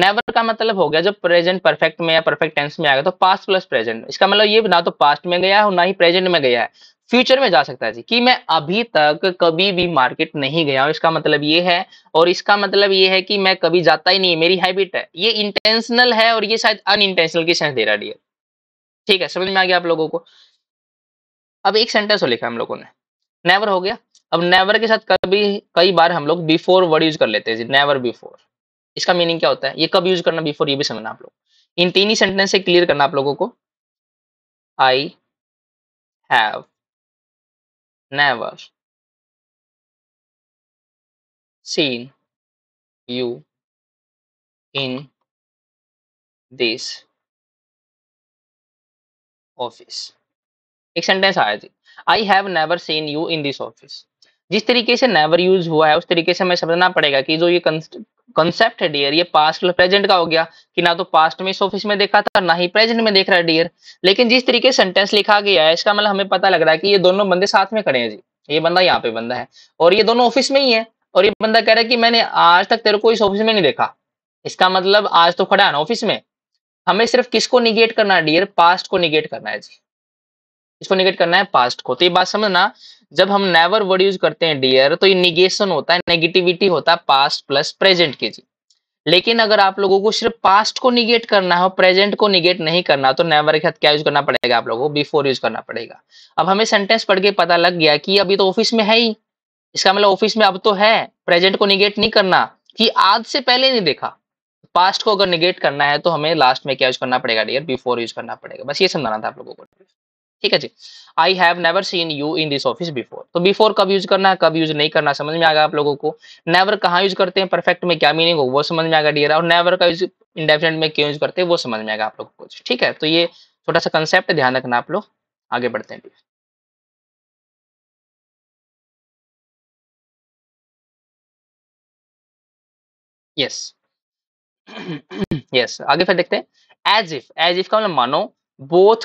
नेवर का मतलब हो गया जब प्रेजेंट परफेक्ट में या परफेक्ट टेंस में आ गया तो पास्ट प्लस प्रेजेंट इसका मतलब ये ना तो पास्ट में गया है ना ही प्रेजेंट में गया है फ्यूचर में जा सकता है जी कि मैं अभी तक कभी भी मार्केट नहीं गया हूँ इसका मतलब ये है और इसका मतलब ये है कि मैं कभी जाता ही नहीं मेरी हैबिट है ये इंटेंशनल है और ये शायद अन इंटेंशनल की सेंस दे रहा है ठीक है समझ में आ गया आप लोगों को अब एक सेंटेंस हो लिखा हम लोगों ने नेवर हो गया अब नेवर के साथ कभी कई बार हम लोग बिफोर वर्ड यूज कर लेते हैं जी नेवर बिफोर इसका मीनिंग क्या होता है ये कब यूज करना बिफोर ये भी समझना आप लोग इन तीन ही सेंटेंस से क्लियर करना आप लोगों को I have never seen you in this office एक सेंटेंस आया जी I have never seen you in this office जिस तरीके से नेवर यूज हुआ है उस तरीके से हमें समझना पड़ेगा कि जो ये कंसेप्ट है डियर ये पास्ट प्रेजेंट मतलब का हो गया कि ना तो पास्ट में इस ऑफिस में देखा था ना ही प्रेजेंट में देख रहा है डियर लेकिन जिस तरीके से सेंटेंस लिखा गया है इसका मतलब हमें पता लग रहा है कि ये दोनों बंदे साथ में खड़े हैं जी ये बंदा यहाँ पे बंदा है और ये दोनों ऑफिस में ही है और ये बंदा कह रहा है कि मैंने आज तक तेरे को इस ऑफिस में नहीं देखा इसका मतलब आज तो खड़ा है ना ऑफिस में हमें सिर्फ किसको निगेट करना है डियर पास्ट को निगेट करना है जी इसको निगेट करना है पास्ट को तो ये बात समझना जब हम नेवर वर्ड यूज करते हैं डियर तो ये निगेशन होता है नेगेटिविटी होता है पास्ट प्लस प्रेजेंट के जी लेकिन अगर आप लोगों को सिर्फ पास्ट को निगेट करना है और प्रेजेंट को निगेट नहीं करना तो नेवर के साथ क्या यूज करना पड़ेगा आप लोगों को बिफोर यूज करना पड़ेगा अब हमें सेंटेंस पढ़ के पता लग गया कि अभी तो ऑफिस में है ही इसका मतलब ऑफिस में अब तो है प्रेजेंट को निगेट नहीं करना कि आज से पहले नहीं देखा पास्ट को अगर निगेट करना है तो हमें लास्ट में क्या यूज करना पड़ेगा डियर बिफोर यूज करना पड़ेगा बस ये समझाना था आप लोगों को ठीक है जी I have never seen you in this office before तो बिफोर कब यूज करना है कब यूज नहीं करना समझ में आएगा आप लोगों को नेवर कहाँ यूज करते हैं परफेक्ट में क्या मीनिंग हो वो समझ में आएगा डियर और नेवर का यूज इंडेफिनेट में क्यों यूज करते हैं वो समझ में आएगा आप लोगों को ठीक है तो ये छोटा सा कंसेप्ट ध्यान रखना आप लोग आगे बढ़ते हैं डियर यस yes, आगे फिर देखते हैं एज इफ एज इफ का मतलब मानो both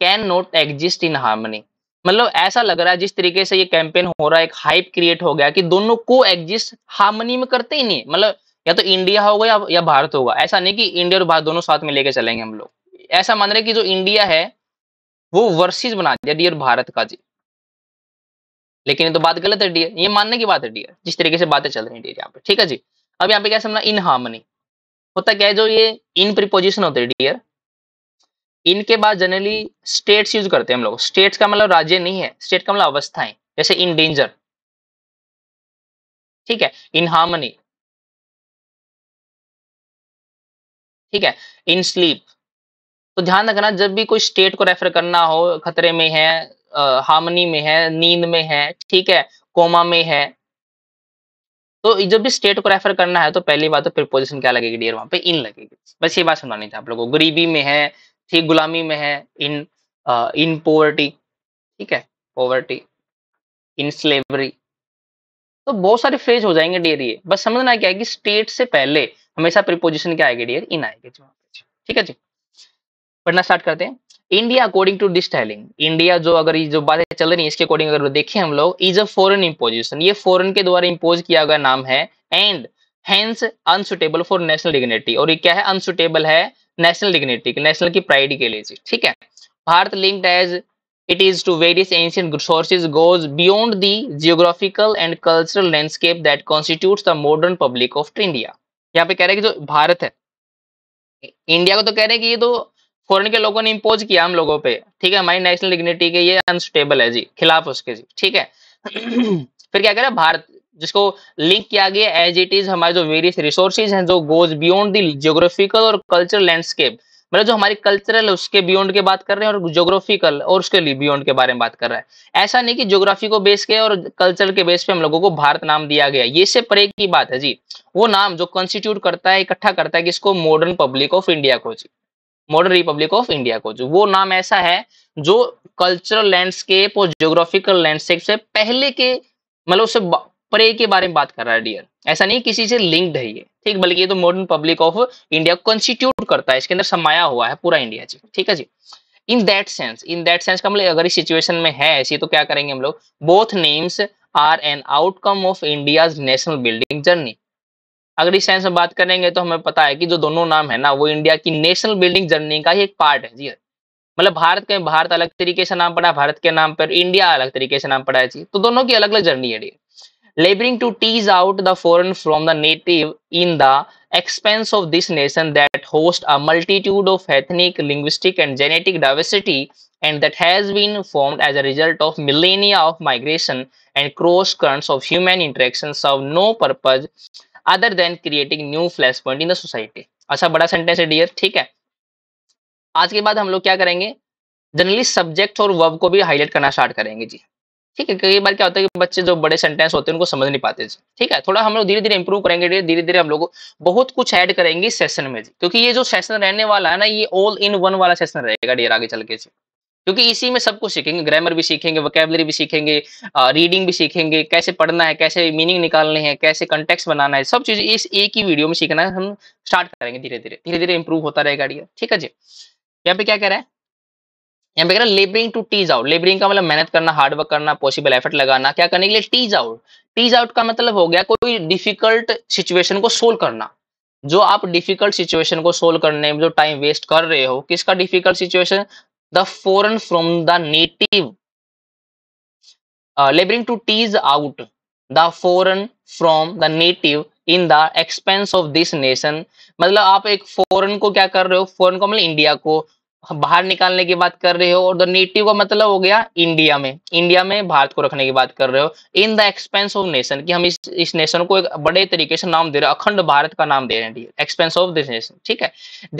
can not exist in harmony मतलब ऐसा लग रहा है जिस तरीके से ये कैंपेन हो रहा है एक हाइप क्रिएट हो गया कि दोनों को एग्जिस्ट हार्मनी में करते ही नहीं मतलब या तो इंडिया होगा या, या भारत होगा ऐसा नहीं कि इंडिया और भारत दोनों साथ में लेके चलेंगे हम लोग ऐसा मान रहे कि जो इंडिया है वो वर्सेस बना दिया डियर भारत का जी लेकिन ये तो बात गलत है डियर ये मानने की बात है डियर जिस तरीके से बातें चल रही है डियर यहाँ पे ठीक है जी अब यहाँ पे क्या समझना इन हार्मनी होता क्या है जो ये इन प्रिपोजिशन होते डियर इनके बाद जनरली स्टेट्स यूज करते हैं हम लोग स्टेट्स का मतलब राज्य नहीं है स्टेट का मतलब अवस्थाएं जैसे इन डेंजर ठीक है इन हार्मनी ठीक है इन स्लीप तो ध्यान रखना जब भी कोई स्टेट को रेफर करना हो खतरे में है हार्मनी में है नींद में है ठीक है कोमा में है तो जब भी स्टेट को रेफर करना है तो पहली बात तो प्रिपोजिशन क्या लगेगी डियर वहां पे इन लगेगी बस ये बात समझानी थी आप लोगों को गरीबी में है ठीक गुलामी में है इन इन पोवर्टी ठीक है पोवर्टी इन स्लेवरी तो बहुत सारे फ्रेज हो जाएंगे डियर ये बस समझना क्या है कि स्टेट से पहले हमेशा प्रिपोजिशन क्या आएगी डियर इन आएगी जी ठीक है जी पढ़ना स्टार्ट करते हैं India according to this tiling India जो अगर ये जो बातें चल रही है इसके अकॉर्डिंग अगर देखें हम लोग इज अ फॉरन इम्पोजिशन ये फॉरन के द्वारा इम्पोज किया गया नाम है and hence unsuitable for national dignity और ये क्या है अनसुटेबल है नेशनल डिग्निटी नेशनल की प्राइड के लिए ठीक है Bharat linked as it is to various ancient sources goes beyond the geographical and cultural landscape that constitute the modern public of India यहाँ पे कह रहे हैं कि जो भारत है इंडिया को तो कह रहे हैं कि ये तो फॉरन के लोगों ने इम्पोज किया हम लोगों पे ठीक है हमारी नेशनल डिग्निटी के ये अनस्टेबल है जी खिलाफ उसके जी ठीक है फिर क्या कह रहे हैं भारत जिसको लिंक किया गया एज इट इज हमारे जो वेरियस रिसोर्सेज हैं जो गोज बियॉन्ड दी जियोग्राफिकल और कल्चरल लैंडस्केप मतलब जो हमारी कल्चरल उसके बियॉन्ड के बात कर रहे हैं और जोग्राफिकल और उसके लिए बियॉन्ड के बारे में बात कर रहा है ऐसा नहीं कि जोग्राफी को बेस के और कल्चर के बेस पे हम लोगों को भारत नाम दिया गया ये से परे की बात है जी वो नाम जो कॉन्स्टिट्यूट करता है इकट्ठा करता है किसको मॉडर्न पब्लिक ऑफ इंडिया को जी मॉडर्न रिपब्लिक ऑफ इंडिया को जो वो नाम ऐसा है जो कल्चरल लैंडस्केप और जियोग्राफिकल लैंडस्केप से पहले के मतलब उससे परे के बारे में बात कर रहा है डियर ऐसा नहीं किसी से लिंक्ड है ये ठीक बल्कि ये तो modern public of India constitute करता है इसके अंदर समाया हुआ है पूरा इंडिया जी ठीक है जी in that sense in that sense का मतलब अगर इस सिचुएशन में है ऐसी तो क्या करेंगे हम लोग both names are an outcome of India's national building journey अगर इस साइंस में बात करेंगे तो हमें पता है कि जो दोनों नाम है ना वो इंडिया की नेशनल बिल्डिंग जर्नी का ही एक पार्ट है जी हाँ। मतलब भारत के भारत अलग तरीके से नाम पड़ा भारत के नाम पर इंडिया अलग तरीके से नाम पड़ा है जी तो दोनों की अलग अलग जर्नी है labouring to tease out the foreign from the native in the expanse of this nation that host a multitude of ethnic linguistic and genetic diversity and that has been form as a result of millennia of migration and cross currents of human interaction of no purpose other than creating new flash point in the society अच्छा बड़ा sentence है dear ठीक है आज के बाद हम लोग क्या करेंगे जनरली सब्जेक्ट और वर्ब को भी हाईलाइट करना स्टार्ट करेंगे जी ठीक है कई बार क्या होता है कि बच्चे जो बड़े सेंटेंस होते हैं उनको समझ नहीं पाते ठीक है थोड़ा हम लोग धीरे धीरे इंप्रूव करेंगे धीरे धीरे हम लोग बहुत कुछ ऐड करेंगे सेशन में जी क्योंकि ये जो सेशन रहने वाला है ना ये ऑल इन वन वाला सेशन रहेगा डियर आगे चल के जी क्योंकि इसी में सब कुछ सीखेंगे ग्रामर भी सीखेंगे वोकेबलरी भी सीखेंगे रीडिंग भी सीखेंगे कैसे पढ़ना है कैसे मीनिंग निकालने हैं कैसे कंटेक्स बनाना है सब चीज इस एक ही वीडियो में सीखना है हम स्टार्ट करेंगे धीरे धीरे धीरे धीरे इंप्रूव होता रहेगा ठीक है जी यहाँ पे क्या कह रहा है यहाँ पे कह रहा है labouring to tease out labouring का मतलब मेहनत करना हार्डवर्क करना पॉसिबल एफर्ट लगाना क्या करने के लिए टीज आउट टीज आउट का मतलब हो गया कोई डिफिकल्ट सिचुएशन को सोल्व करना जो आप डिफिकल्ट सिचुएशन को सोल्व करने में जो टाइम वेस्ट कर रहे हो किसका difficult situation the foreign from the native uh, laboring to tease out the foreign from the native in the expanse of this nation मतलब आप एक फॉरन को क्या कर रहे हो फॉरन को मतलब इंडिया को बाहर निकालने की बात कर रहे हो और द नेटिव का मतलब हो गया इंडिया में इंडिया में भारत को रखने की बात कर रहे हो in the expanse of nation कि हम इस इस नेशन को एक बड़े तरीके से नाम दे रहे हो अखंड भारत का नाम दे रहे हैं एक्सपेंस ऑफ दिस नेशन ठीक है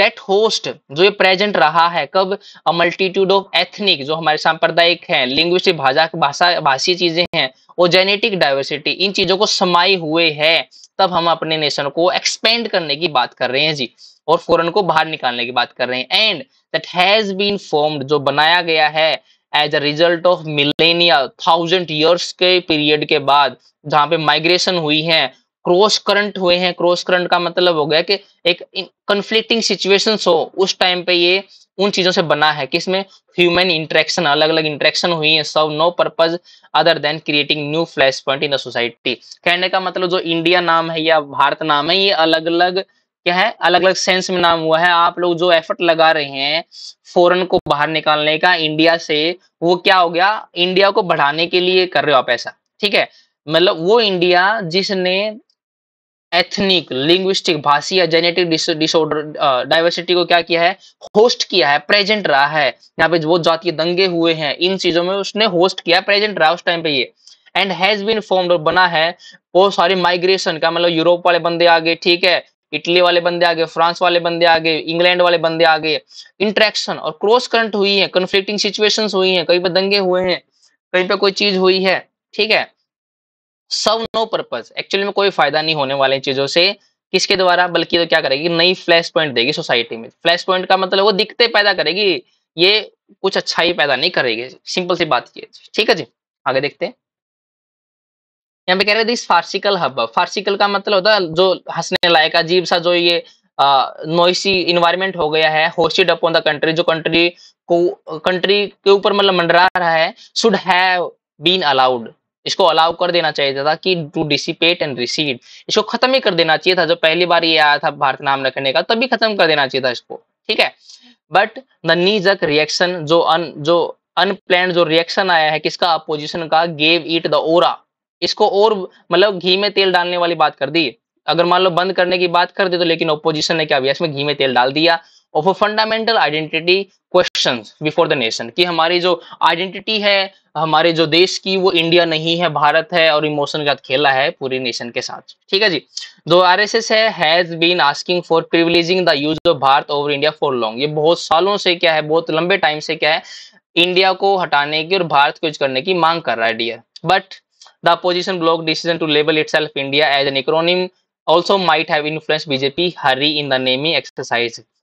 दैट होस्ट जो ये प्रेजेंट रहा है कब मल्टीट्यूड ऑफ एथनिक जो हमारे सांप्रदायिक है लिंग्विस्टिक भाषा भाषा भाषी चीजें हैं और जेनेटिक डाइवर्सिटी इन चीजों को समाये हुए है तब हम अपने नेशन को एक्सपेंड करने की बात कर रहे हैं जी और फॉरन को बाहर निकालने की बात कर रहे हैं and that has been formed जो बनाया गया है as a result of millennia thousand years के पीरियड के बाद जहां पे माइग्रेशन हुई है क्रॉस करंट हुए हैं क्रॉस करंट का मतलब हो गया कि एक कंफ्लिक्टिंग सिचुएशन हो उस टाइम पे ये उन चीजों से बना है किसमें ह्यूमन इंटरेक्शन अलग अलग इंटरेक्शन हुई है सब no purpose other than creating new flash point in the society कहने का मतलब जो इंडिया नाम है या भारत नाम है ये अलग अलग क्या है अलग अलग सेंस में नाम हुआ है आप लोग जो एफर्ट लगा रहे हैं फॉरन को बाहर निकालने का इंडिया से वो क्या हो गया इंडिया को बढ़ाने के लिए कर रहे हो आप ऐसा ठीक है मतलब वो इंडिया जिसने एथनिक लिंग्विस्टिक भाषी या जेनेटिक डिसऑर्डर डाइवर्सिटी को क्या किया है होस्ट किया है प्रेजेंट रहा है यहाँ पे वो जातीय दंगे हुए हैं इन चीजों में उसने होस्ट किया प्रेजेंट रहा उस टाइम पे ये एंड हैज बीन फॉर्म और बना है वो सारी माइग्रेशन का मतलब यूरोप वाले बंदे आ गए ठीक है इटली वाले बंदे आ गए फ्रांस वाले बंदे आ गए इंग्लैंड वाले बंदे आ गए इंट्रैक्शन और क्रॉस करंट हुई है कन्फ्लिक्टिंग सिचुएशन हुई है कहीं पर दंगे हुए हैं कहीं पर कोई चीज हुई है ठीक है सब नो पर्पज एक्चुअली में कोई फायदा नहीं होने वाले चीजों से किसके द्वारा बल्कि तो क्या करेगी नई फ्लैश पॉइंट देगी सोसाइटी में फ्लैश पॉइंट का मतलब वो दिखते पैदा करेगी ये कुछ अच्छा ही पैदा नहीं करेगी सिंपल सी बात ये ठीक है जी आगे देखते हैं यहाँ पे कह रहे थे फार्सिकल हब फार्सिकल का मतलब होता है जो हंसने लायक अजीब सा जो ये नोइसी इन्वायरमेंट हो गया है होस्टेड अपॉन द कंट्री जो कंट्री को कंट्री के ऊपर मतलब मंडरा रहा है शुड हैव बीन अलाउड इसको अलाउ कर देना चाहिए था कि टू डिसिपेट एंड रिसीड इसको खत्म ही कर देना चाहिए था जो पहली बार ये आया था भारत नाम रखने का तभी खत्म कर देना चाहिए था इसको ठीक है बट द नीजक रिएक्शन जो अन जो अनप्लान जो रिएक्शन आया है किसका अपोजिशन का गेव इट द ओरा इसको और मतलब घी में तेल डालने वाली बात कर दी अगर मान लो बंद करने की बात कर दी तो लेकिन ओपोजिशन ने क्या किया इसमें घी में तेल डाल दिया of a fundamental identity question before the nation कि हमारी जो आइडेंटिटी है हमारे जो देश की वो इंडिया नहीं है भारत है और इमोशन का खेला है पूरी नेशन के साथ ठीक है जी though R S S has been asking for privileging the use of Bharat over India for long ये बहुत सालों से क्या है बहुत लंबे टाइम से क्या है इंडिया को हटाने की और भारत को यूज करने की मांग कर रहा है dear but the opposition bloc decision to label itself India as an acronym also might have influenced BJP hurry in the naming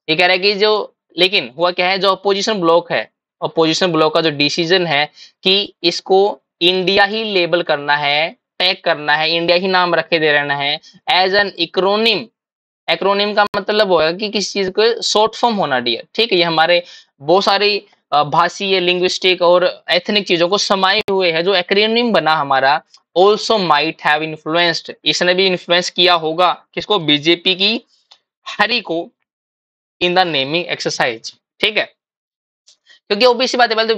ये कह रहा है कि जो लेकिन हुआ क्या है जो अपोजिशन ब्लॉक है अपोजिशन ब्लॉक का जो डिसीजन है कि इसको इंडिया ही लेबल करना है टैग करना है इंडिया ही नाम रखे दे रहना है एज एन इक्रोनिम एक्रोनिम का मतलब होगा कि किसी चीज को शॉर्ट फॉर्म होना डियर ठीक है ये हमारे बहुत सारी भाषीय लिंग्विस्टिक और एथनिक चीजों को समाये हुए है जो एक्रोनिम बना हमारा ऑल्सो माइट है इसने भी इन्फ्लुएंस किया होगा किसको बीजेपी की हरी को इन द नेमिंग एक्सरसाइज ठीक है क्योंकि ओबीसी बात है तो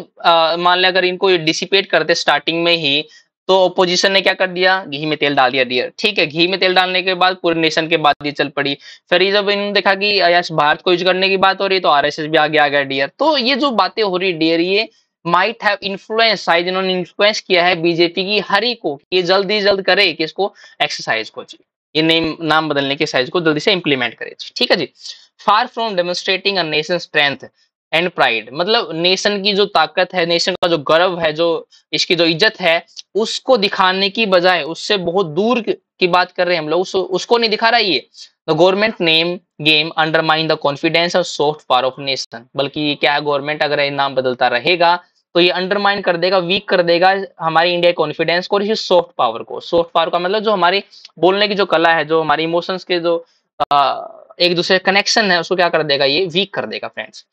मान लिया अगर इनको डिसिपेट करते स्टार्टिंग में ही तो ओपोजिशन ने क्या कर दिया घी में तेल डाल दिया डियर ठीक है घी में तेल डालने के बाद पूरे नेशन के बाद ये चल पड़ी फिर जब इन्होंने देखा कि यस भारत को यूज करने की बात हो रही है तो आरएसएस भी आगे आ गया डियर तो ये जो बातें हो रही डियर ये माइट हैव इन्फ्लुएंस शायद इन्होंने इन्फ्लुएंस किया है बीजेपी की हरी को ये जल्द ही जल्द करे कि इसको एक्सरसाइज को जी ये नेम नाम बदलने के साइज को जल्दी से इंप्लीमेंट करे ठीक है जी far from demonstrating a nation strength and pride मतलब नेशन की जो ताकत है नेशन का जो गर्व है जो इसकी जो इज्जत है उसको दिखाने की बजाय उससे बहुत दूर की बात कर रहे हैं हम लोग उस, उसको नहीं दिखा रहा ये the government name game undermine the confidence of soft power of nation बल्कि क्या है गवर्नमेंट अगर ये नाम बदलता रहेगा तो ये अंडरमाइन कर देगा वीक कर देगा हमारे इंडिया कॉन्फिडेंस को और इसी सॉफ्ट पावर को सॉफ्ट पावर का मतलब जो हमारे बोलने की जो कला है जो हमारे इमोशंस के जो आ, एक दूसरे कनेक्शन है उसको क्या कर देगा ये वीक कर देगा friends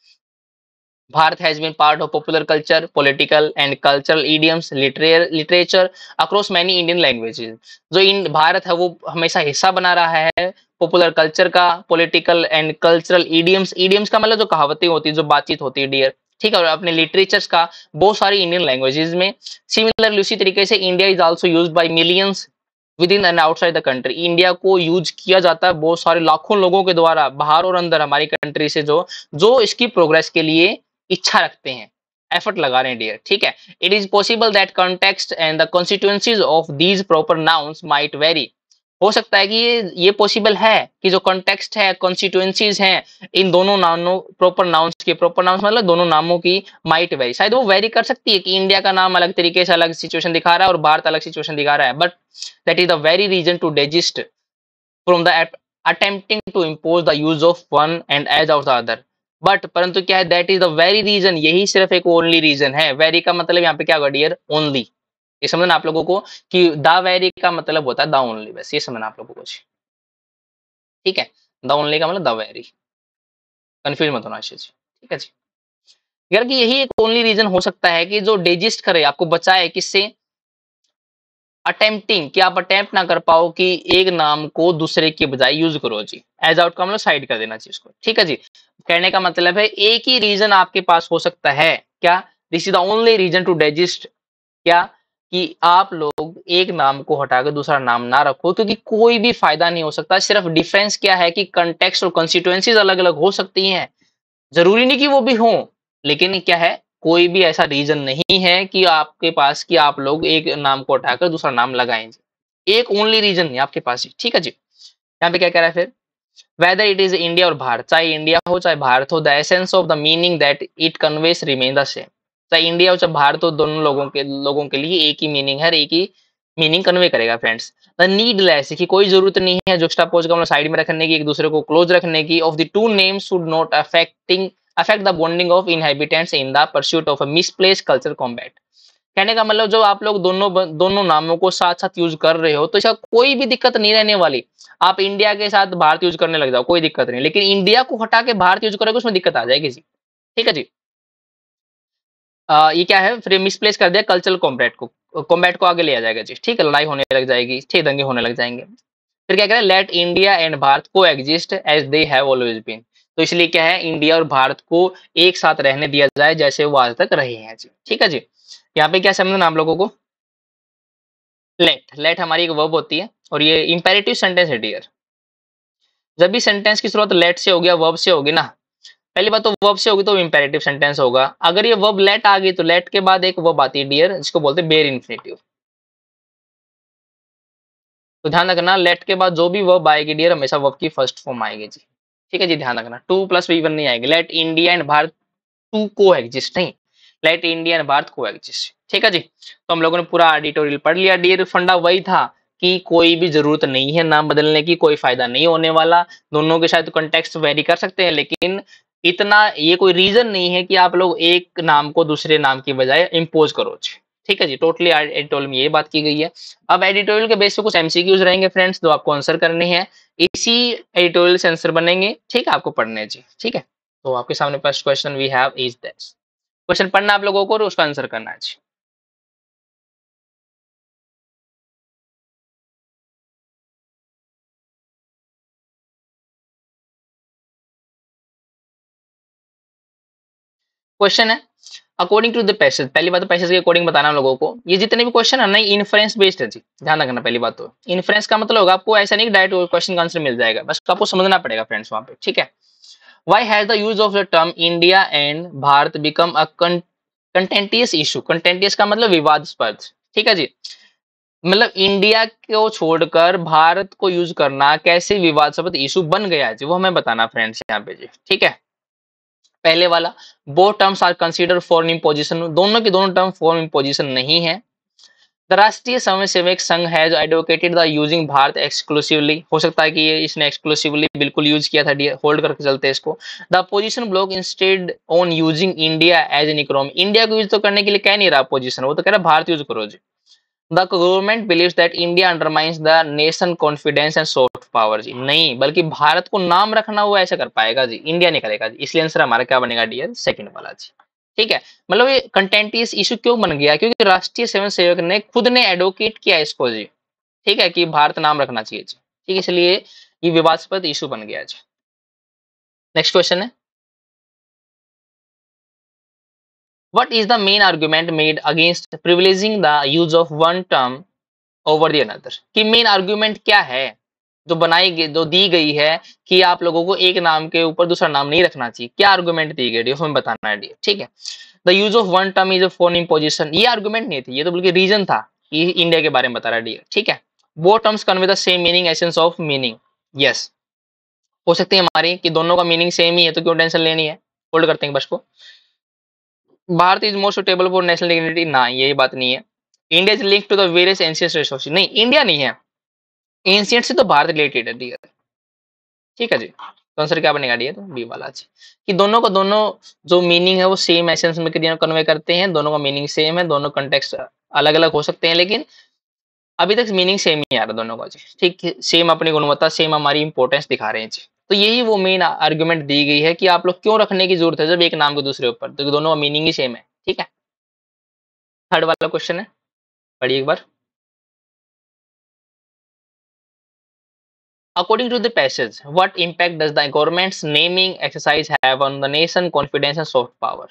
Bharat has been part of popular culture political and cultural idioms literature across many Indian languages जो इन भारत है वो हमेशा हिस्सा बना रहा है पॉपुलर कल्चर का political and cultural idioms idioms का मतलब जो कहावतें होती है जो बातचीत होती है डियर ठीक है और अपने लिटरेचर्स का बहुत सारी इंडियन लैंग्वेजेस में सिमिलरली उसी तरीके से India is also use by millions within and outside the country India को यूज किया जाता है बहुत सारे लाखों लोगों के द्वारा बाहर और अंदर हमारी कंट्री से जो जो इसकी प्रोग्रेस के लिए इच्छा रखते हैं एफर्ट लगा रहे हैं डियर ठीक है it is possible that context and the constituencies of these proper nouns might vary हो सकता है कि ये ये पॉसिबल है कि जो कॉन्टेक्स्ट है कॉन्स्टिट्यूएंसीज हैं इन दोनों नामों प्रॉपर नाउन के प्रॉपर नाउन मतलब दोनों नामों की माइट वेरी शायद वो वेरी कर सकती है कि इंडिया का नाम अलग तरीके से अलग सिचुएशन दिखा रहा है और भारत अलग सिचुएशन दिखा रहा है but that is the very reason to desist from the attempting to impose the use of one and as of the other but परंतु क्या है that is the very reason यही सिर्फ एक ओनली रीजन है वेरी का मतलब यहाँ पे क्या होगा डियर ओनली ये समझना आप लोगों को कि द वेरी का मतलब होता है द ओनली बस ये समझना आप लोगों को ठीक है द ओनली का मतलब द वेरी कन्फ्यूज मत होना आशीष जी ठीक है जी यार कि यही एक ओनली रीजन हो सकता है कि जो डेजिस्ट करे आपको बचाए किससे अटेम्प्टिंग कि आप अटेम्प्ट ना कर पाओ कि एक नाम को दूसरे के बजाय यूज करो जी एज आउट का मतलब साइड कर देना चाहिए उसको ठीक है जी कहने का मतलब है एक ही रीजन आपके पास हो सकता है क्या this is the only reason to desist क्या कि आप लोग एक नाम को हटाकर दूसरा नाम ना रखो क्योंकि कोई भी फायदा नहीं हो सकता सिर्फ डिफरेंस क्या है कि कंटेक्स और कंस्टिट्यूएंसीज अलग अलग हो सकती हैं जरूरी नहीं कि वो भी हो लेकिन क्या है कोई भी ऐसा रीजन नहीं है कि आपके पास कि आप लोग एक नाम को हटाकर दूसरा नाम लगाएंगे एक ओनली रीजन है आपके पास ठीक है जी यहाँ पे क्या कह रहा है फिर वेदर इट इज इंडिया और भारत चाहे इंडिया हो चाहे भारत हो the essence of the meaning that it conveys remain the same चाहे तो इंडिया हो चाहे भारत हो दोनों लोगों के लोगों के लिए एक ही मीनिंग है एक ही मीनिंग कन्वे करेगा फ्रेंड्स द नीड लेस की कोई जरूरत नहीं है जुक्स्टापोज पोज का साइड में रखने की एक दूसरे को क्लोज रखने की of the two names should not affecting affect the bonding of inhabitants in the pursuit of a misplace culture combat कहने का मतलब जब आप लोग दोनों दोनों नामों को साथ साथ यूज कर रहे हो तो इसका कोई भी दिक्कत नहीं रहने वाली आप इंडिया के साथ भारत यूज करने लग जाओ कोई दिक्कत नहीं लेकिन इंडिया को हटा के भारत यूज करोगे उसमें दिक्कत आ जाएगी जी ठीक है जी आ, ये क्या है फिर मिसप्लेस कर दिया कल्चरल कॉम्बैट को कॉम्बैट को आगे लिया जाएगा जी ठीक है लड़ाई होने लग जाएगी छह दंगे होने लग जाएंगे फिर क्या कह रहे हैं late India and Bharat coexist as they have always been तो इसलिए क्या है इंडिया और भारत को एक साथ रहने दिया जाए जैसे वो आज तक रहे हैं जी ठीक है जी यहाँ पे क्या समझना आप लोगों को लेट लेट हमारी एक वर्ब होती है और ये इंपेरेटिव सेंटेंस है डियर जब भी सेंटेंस की शुरुआत लेट से हो गया वर्ब से होगी ना पहली बात तो वर्ब से होगी तो इंपेरेटिव सेंटेंस होगा अगर ये वर्ब लेट आ गई तो लेट के बाद एक वर्ब आती है डियर जिसको बोलते हैं बेर इन्फिनेटिव तो ध्यान रखना लेट के बाद जो भी वर्ब आएगी डियर हमेशा वर्ब की फर्स्ट फॉर्म आएगी जी ठीक है जी ध्यान रखना टू प्लस वी वन नहीं आएगी let India and Bharat to coexist नहीं let India and Bharat coexist ठीक है जी तो हम लोगों ने पूरा ऑडिटोरियल पढ़ लिया डियर फंडा वही था कि कोई भी जरूरत नहीं है नाम बदलने की कोई फायदा नहीं होने वाला दोनों के शायद कॉन्टेक्स्ट वेरी कर सकते हैं लेकिन इतना ये कोई रीजन नहीं है कि आप लोग एक नाम को दूसरे नाम की बजाय इम्पोज करो ठीक है जी टोटली एडिटोरियल में ये बात की गई है अब एडिटोरियल के बेस पे कुछ एमसीक्यूज रहेंगे फ्रेंड्स जो आपको आंसर करने हैं इसी एडिटोरियल से आंसर बनेंगे ठीक है आपको पढ़ने जी ठीक है तो आपके सामने first question we have is this question पढ़ना आप लोगों को और उसका आंसर करना है जी क्वेश्चन है अकॉर्डिंग टू द पैसेज पहली बात पैसेज तो के अकॉर्डिंग बताना हम लोगों को ये जितने भी क्वेश्चन है ना इन्फ्रेंस बेस्ड है जी ध्यान रखना पहली बात तो इन्फ्रेंस का मतलब होगा आपको ऐसा नहीं डायरेक्ट क्वेश्चन का आंसर मिल जाएगा बस आपको समझना पड़ेगा फ्रेंड्स वहां पे ठीक है why has the use of the term India and Bharat become a contentious issue contentious का मतलब विवादस्पद ठीक है जी मतलब इंडिया को छोड़कर भारत को यूज करना कैसे विवादस्पद इशू बन गया जी वो हमें बताना फ्रेंड्स यहाँ पे जी ठीक है पहले वाला both terms are consider foreign imposition दोनों के दोनों टर्म फॉरन इम्पोजिशन नहीं है राष्ट्रीय Swayamsevak Sangh has advocated the using Bharat exclusively हो सकता है कि ये इसने एक्सक्लूसिवली बिल्कुल यूज किया था होल्ड करके चलते इसको the position bloc instead on using India as an economy India को यूज तो करने के लिए कह नहीं रहा पोजिशन वो तो कह रहा भारत यूज करो जी the government believe that India undermines the nation confidence and so of power जी नहीं बल्कि भारत को नाम रखना वो ऐसा कर पाएगा जी इंडिया नहीं करेगा जी इसलिए आंसर हमारा क्या बनेगा डियर सेकंड वाला जी ठीक है मतलब ये कंटेंट इस इशू क्यों बन गया क्योंकि राष्ट्रीय स्वयं सेवक ने खुद ने एडवोकेट किया इसको जी ठीक है कि भारत नाम रखना चाहिए जी ठीक है इसलिए ये विवादस्पद इशू बन गया जी नेक्स्ट क्वेश्चन है what is the main argument made against privileging the use of one term over the another ki main argument क्या है जो बनाई गई जो दी गई है कि आप लोगों को एक नाम के ऊपर दूसरा नाम नहीं रखना चाहिए क्या आर्गुमेंट दी गई हमें बताना है ठीक है the use of one term is foreign imposition ये आर्गुमेंट नहीं थी ये तो बल्कि रीजन था ये इंडिया के बारे में बता रहा है ठीक है वो terms convey the same meaning essence of meaning yes हो सकती है हमारी कि दोनों का मीनिंग सेम ही है तो क्यों टेंशन लेनी है होल्ड करते हैं बस को Bharat is most suitable for national dignity ना ये बात नहीं है India is link to the various ancient resource नहीं इंडिया नहीं है एंशियंट से तो भारत रिलेटेड है डियर ठीक है जी तो आंसर क्या बनेगा डियर बी वाला जी अच्छा। कि दोनों को दोनों जो मीनिंग है वो सेम एसेंस में कन्वे करते हैं दोनों का मीनिंग सेम है दोनों कंटेक्स्ट अलग अलग हो सकते हैं लेकिन अभी तक मीनिंग सेम ही आ रहा दोनों का जी ठीक सेम अपनी गुणवत्ता सेम हमारी इंपोर्टेंस दिखा रहे हैं जी तो यही वो मेन आर्ग्यूमेंट दी गई है कि आप लोग क्यों रखने की जरूरत है जब एक नाम के दूसरे ऊपर तो दोनों का मीनिंग ही सेम है ठीक है थर्ड वाला क्वेश्चन है पढ़िए एक बार According to the passage, what impact does the government's naming exercise have on the nation confidence and soft power?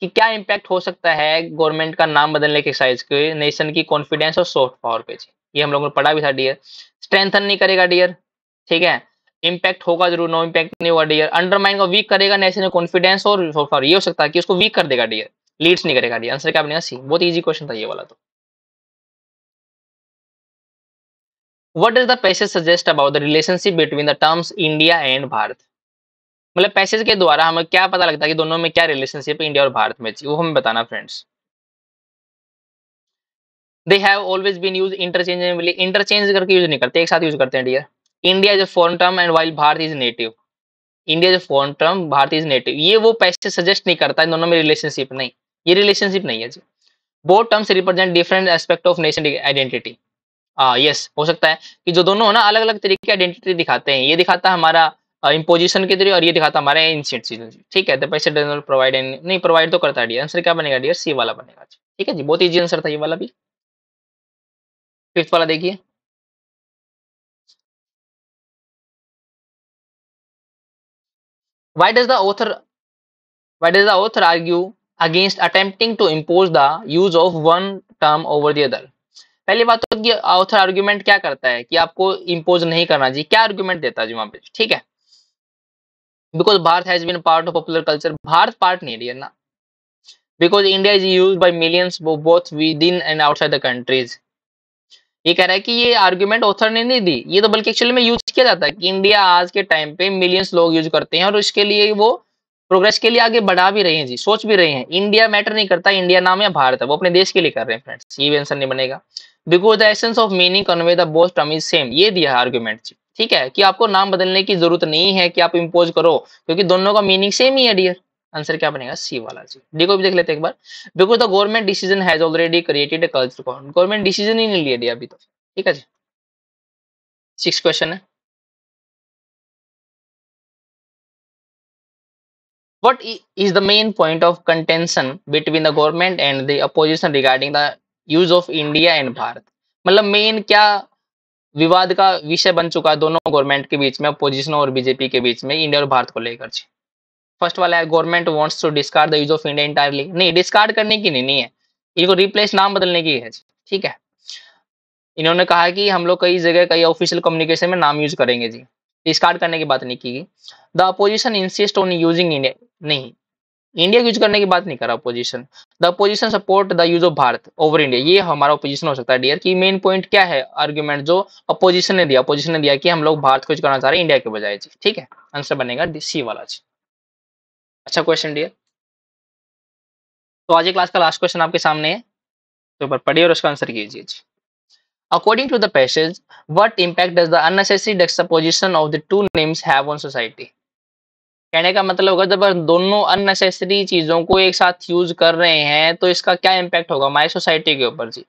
कि क्या इम्पैक्ट हो सकता है गवर्नमेंट का नाम बदलने के एक्सरसाइज के नेशन की कॉन्फिडेंस और सॉफ्ट पावर पे जी ये हम लोगों ने पढ़ा भी था डियर स्ट्रेंथन नहीं करेगा डियर ठीक है इम्पैक्ट होगा जरूर नो इम्पैक्ट नहीं होगा डियर अंडरमाइन का वीक करेगा नेशन कॉन्फिडेंस और सॉफ्ट पावर ये हो सकता है कि उसको वीक कर देगा डियर लीड्स नहीं करेगा डियर आंसर क्या बनेगा सी बहुत ईजी क्वेश्चन था ये वाला तो what is the passage suggest about the relationship between the terms India and Bharat मतलब पैसेज के द्वारा हमें क्या पता लगता है कि दोनों में क्या रिलेशनशिप इंडिया और भारत में वो हमें बताना friends they have always been use interchange interchange करके यूज नहीं करते एक साथ यूज करते हैं dear India is a foreign term and while Bharat is native India is a foreign term Bharat is native ये वो पैसे सजेस्ट नहीं करता है दोनों में रिलेशनशिप नहीं ये रिलेशनशिप नहीं है जी both terms represent different aspect of nation identity हाँ यस हो सकता है कि जो दोनों ना अलग अलग तरीके की आइडेंटिटी दिखाते हैं ये दिखाता है हमारा इम्पोजिशन के थ्री और ये दिखाता हमारा इंसिडेंट ठीक है द पैसे प्रोवाइड नहीं प्रोवाइड तो करता है डियर आंसर क्या बनेगा डी सी वाला बनेगा ठीक है जी बहुत ईजी आंसर था ये वाला भी फिफ्थ वाला देखिए why does the author why does the author argue against attempting to impose the use of one term over the other पहली बात तो ऑथर आर्ग्यूमेंट क्या करता है कि आपको इम्पोज नहीं करना चाहिए क्या आर्ग्यूमेंट देता है जी वहां पे ठीक है because Bharat has been part of popular culture Bharat part नहीं रही है ना because India is use by millions both within and outside the countries ये कह रहा है कि ये आर्ग्यूमेंट ऑथर ने नहीं दी ये तो बल्कि एक्चुअली में यूज किया जाता है कि इंडिया आज के टाइम पे मिलियंस लोग यूज करते हैं और इसके लिए वो प्रोग्रेस के लिए आगे बढ़ा भी रहे हैं जी सोच भी रहे हैं इंडिया मैटर नहीं करता इंडिया नाम या भारत है वो अपने देश के लिए कर रहे हैं फ्रेंड्स ये भी आंसर नहीं बनेगा because the essence of meaning convey the both term is same ये दिया है आर्ग्यूमेंट ठीक है कि आपको नाम बदलने की जरूरत नहीं है कि आप इम्पोज करो क्योंकि दोनों का मीनिंग सेम ही है डियर आंसर क्या बनेगा सी वाला जी डी को भी देख लेते एक बार because the government decision has already created culture government decision ही नहीं लिया डी अभी तो ठीक है जी सिक्स क्वेश्चन है what is the main point of contention between the government and the opposition regarding the use of India and Bharat मतलब मेन क्या विवाद का विषय बन चुका है दोनों गवर्नमेंट के बीच में अपोजिशन और बीजेपी के बीच में इंडिया और भारत को लेकर फर्स्ट वाला है government wants to discard the use of India entirely नहीं डिस्कार्ड करने की नहीं, नहीं है इनको रिप्लेस नाम बदलने की है ठीक है इन्होंने कहा कि हम लोग कई जगह कई ऑफिशियल कम्युनिकेशन में नाम यूज करेंगे जी डिस्कार्ड करने की बात नहीं की गई the opposition insist on using India नहीं इंडिया यूज करने की बात नहीं कर रहा opposition the opposition support the use of Bharat over India ये हमारा अपोजिशन हो सकता है डियर की मेन पॉइंट क्या है आर्ग्यूमेंट जो अपोजिशन ने दिया अपोजिशन ने दिया कि हम लोग भारत को यूज करना चाह रहे हैं इंडिया के बजाय जी ठीक है आंसर बनेगा सी वाला जी अच्छा क्वेश्चन डियर तो आज क्लास का लास्ट क्वेश्चन आपके सामने है तो ऊपर पढ़िए और उसका आंसर कीजिए जी according to the passage what impact does the unnecessary exposition of the two names have on society? कहने का मतलब होगा जब दोनों अननेसेसरी चीज़ों को एक साथ यूज कर रहे हैं तो इसका क्या इम्पैक्ट होगा हमारी सोसाइटी के ऊपर जी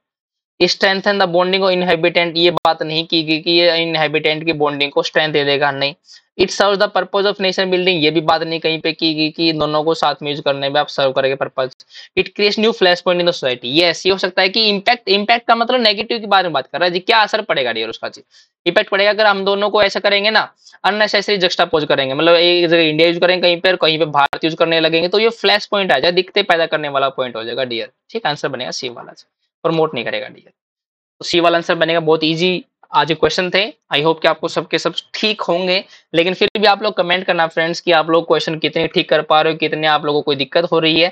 स्ट्रेंथ एंड द बॉन्डिंग और इनहेबिटेंट ये बात नहीं की गई कि ये इनहेबिटेंट की बॉन्डिंग को स्ट्रेंथ दे देगा नहीं it serve the purpose of nation building ये भी बात नहीं कहीं पे की गई कि दोनों को साथ में यूज करने में आप सर्व करेंगे purpose it create new flash point in the society ये ये हो सकता है कि इम्पैक्ट इम्पैक्ट का मतलब नेगेटिव के बारे में बात कर रहा है जी क्या असर पड़ेगा डियर उसका जी इम्पैक्ट पड़ेगा अगर हम दोनों को ऐसा करेंगे ना अननेसेसरी पोज करेंगे मतलब एक जगह इंडिया यूज करेंगे कहीं पर कहीं पे भारत यूज करने लगेंगे तो ये फ्लैश पॉइंट आ जाए दिखते पैदा करने वाला पॉइंट हो जाएगा डियर ठीक आंसर बनेगा सी वाला प्रमोट नहीं करेगा डियर तो सी वाला आंसर बनेगा बहुत ईजी आज क्वेश्चन थे आई होप कि आपको सबके सब ठीक होंगे लेकिन फिर भी आप लोग कमेंट करना फ्रेंड्स कि आप लोग क्वेश्चन कितने ठीक कर पा रहे हो कितने आप लोगों को कोई दिक्कत हो रही है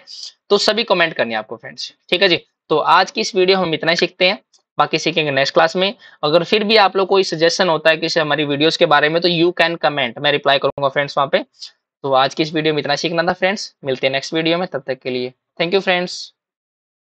तो सभी कमेंट करनी है आपको फ्रेंड्स ठीक है जी तो आज की इस वीडियो हम इतना ही सीखते हैं बाकी सीखेंगे नेक्स्ट क्लास में अगर फिर भी आप लोग कोई सजेशन होता है किसी हमारी वीडियोज के बारे में तो यू कैन कमेंट मैं रिप्लाई करूंगा फ्रेंड्स वहाँ पे तो आज की इस वीडियो में इतना सीखना था फ्रेंड्स मिलते हैं नेक्स्ट वीडियो में तब तक के लिए थैंक यू फ्रेंड्स